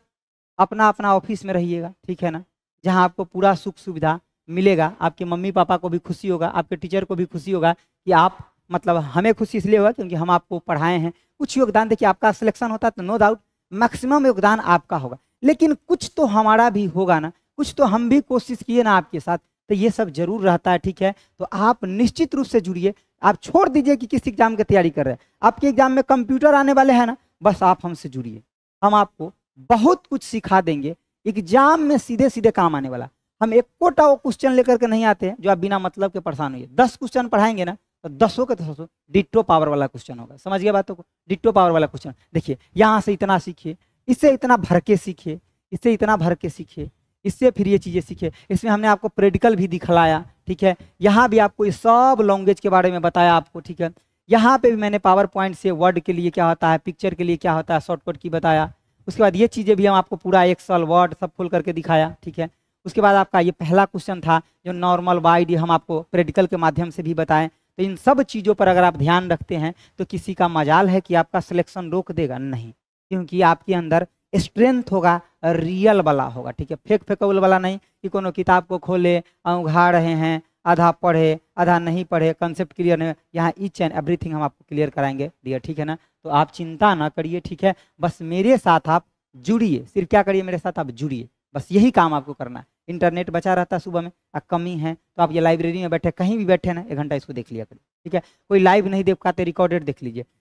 अपना अपना ऑफिस में रहिएगा ठीक है ना जहाँ आपको पूरा सुख सुविधा मिलेगा आपके मम्मी पापा को भी खुशी होगा आपके टीचर को भी खुशी होगा कि आप मतलब हमें खुशी इसलिए होगा क्योंकि हम आपको पढ़ाए हैं कुछ योगदान देखिए आपका सिलेक्शन होता तो नो डाउट मैक्सिमम योगदान आपका होगा लेकिन कुछ तो हमारा भी होगा ना कुछ तो हम भी कोशिश किए ना आपके साथ तो ये सब जरूर रहता है ठीक है तो आप निश्चित रूप से जुड़िए आप छोड़ दीजिए कि किस एग्जाम की तैयारी कर रहे हैं आपके एग्जाम में कंप्यूटर आने वाले हैं ना बस आप हमसे जुड़िए हम आपको बहुत कुछ सिखा देंगे एग्जाम में सीधे सीधे काम आने वाला हम एक कोटा वो क्वेश्चन लेकर के नहीं आते हैं जो आप बिना मतलब के परेशान हुए दस क्वेश्चन पढ़ाएंगे ना तो दसों के दसों डिट्टो पावर वाला क्वेश्चन होगा समझ गया बातों को डिट्टो पावर वाला क्वेश्चन देखिए यहाँ से इतना सीखिए इससे इतना भर के सीखिए इससे इतना भर के सीखिए इससे फिर ये चीज़ें सीखिए इसमें हमने आपको प्रेडिकल भी दिखलाया ठीक है यहाँ भी आपको इस सब लैंग्वेज के बारे में बताया आपको ठीक है यहाँ पे भी मैंने पावर पॉइंट से वर्ड के लिए क्या होता है पिक्चर के लिए क्या होता है शॉर्टकट की बताया उसके बाद ये चीज़ें भी हम आपको पूरा एक्सल वर्ड सब खोल करके दिखाया ठीक है उसके बाद आपका ये पहला क्वेश्चन था जो नॉर्मल वाइड हम आपको प्रेडिकल के माध्यम से भी बताएं तो इन सब चीज़ों पर अगर आप ध्यान रखते हैं तो किसी का मजाल है कि आपका सिलेक्शन रोक देगा नहीं क्योंकि आपके अंदर स्ट्रेंथ होगा रियल वाला होगा ठीक है फेक फेकउल वाला नहीं कि कोनो किताब को खोले उघा रहे हैं आधा पढ़े आधा नहीं पढ़े कंसेप्ट क्लियर नहीं यहाँ ईच एंड एवरीथिंग हम आपको क्लियर कराएंगे डियर ठीक है ना तो आप चिंता ना करिए ठीक है बस मेरे साथ आप जुड़िए सिर्फ क्या करिए मेरे साथ आप जुड़िए बस यही काम आपको करना है इंटरनेट बचा रहता है सुबह में आ कमी है तो आप ये लाइब्रेरी में बैठे कहीं भी बैठे ना एक घंटा इसको देख लिया करिए ठीक है कोई लाइव नहीं देख पाते रिकॉर्डेड देख लीजिए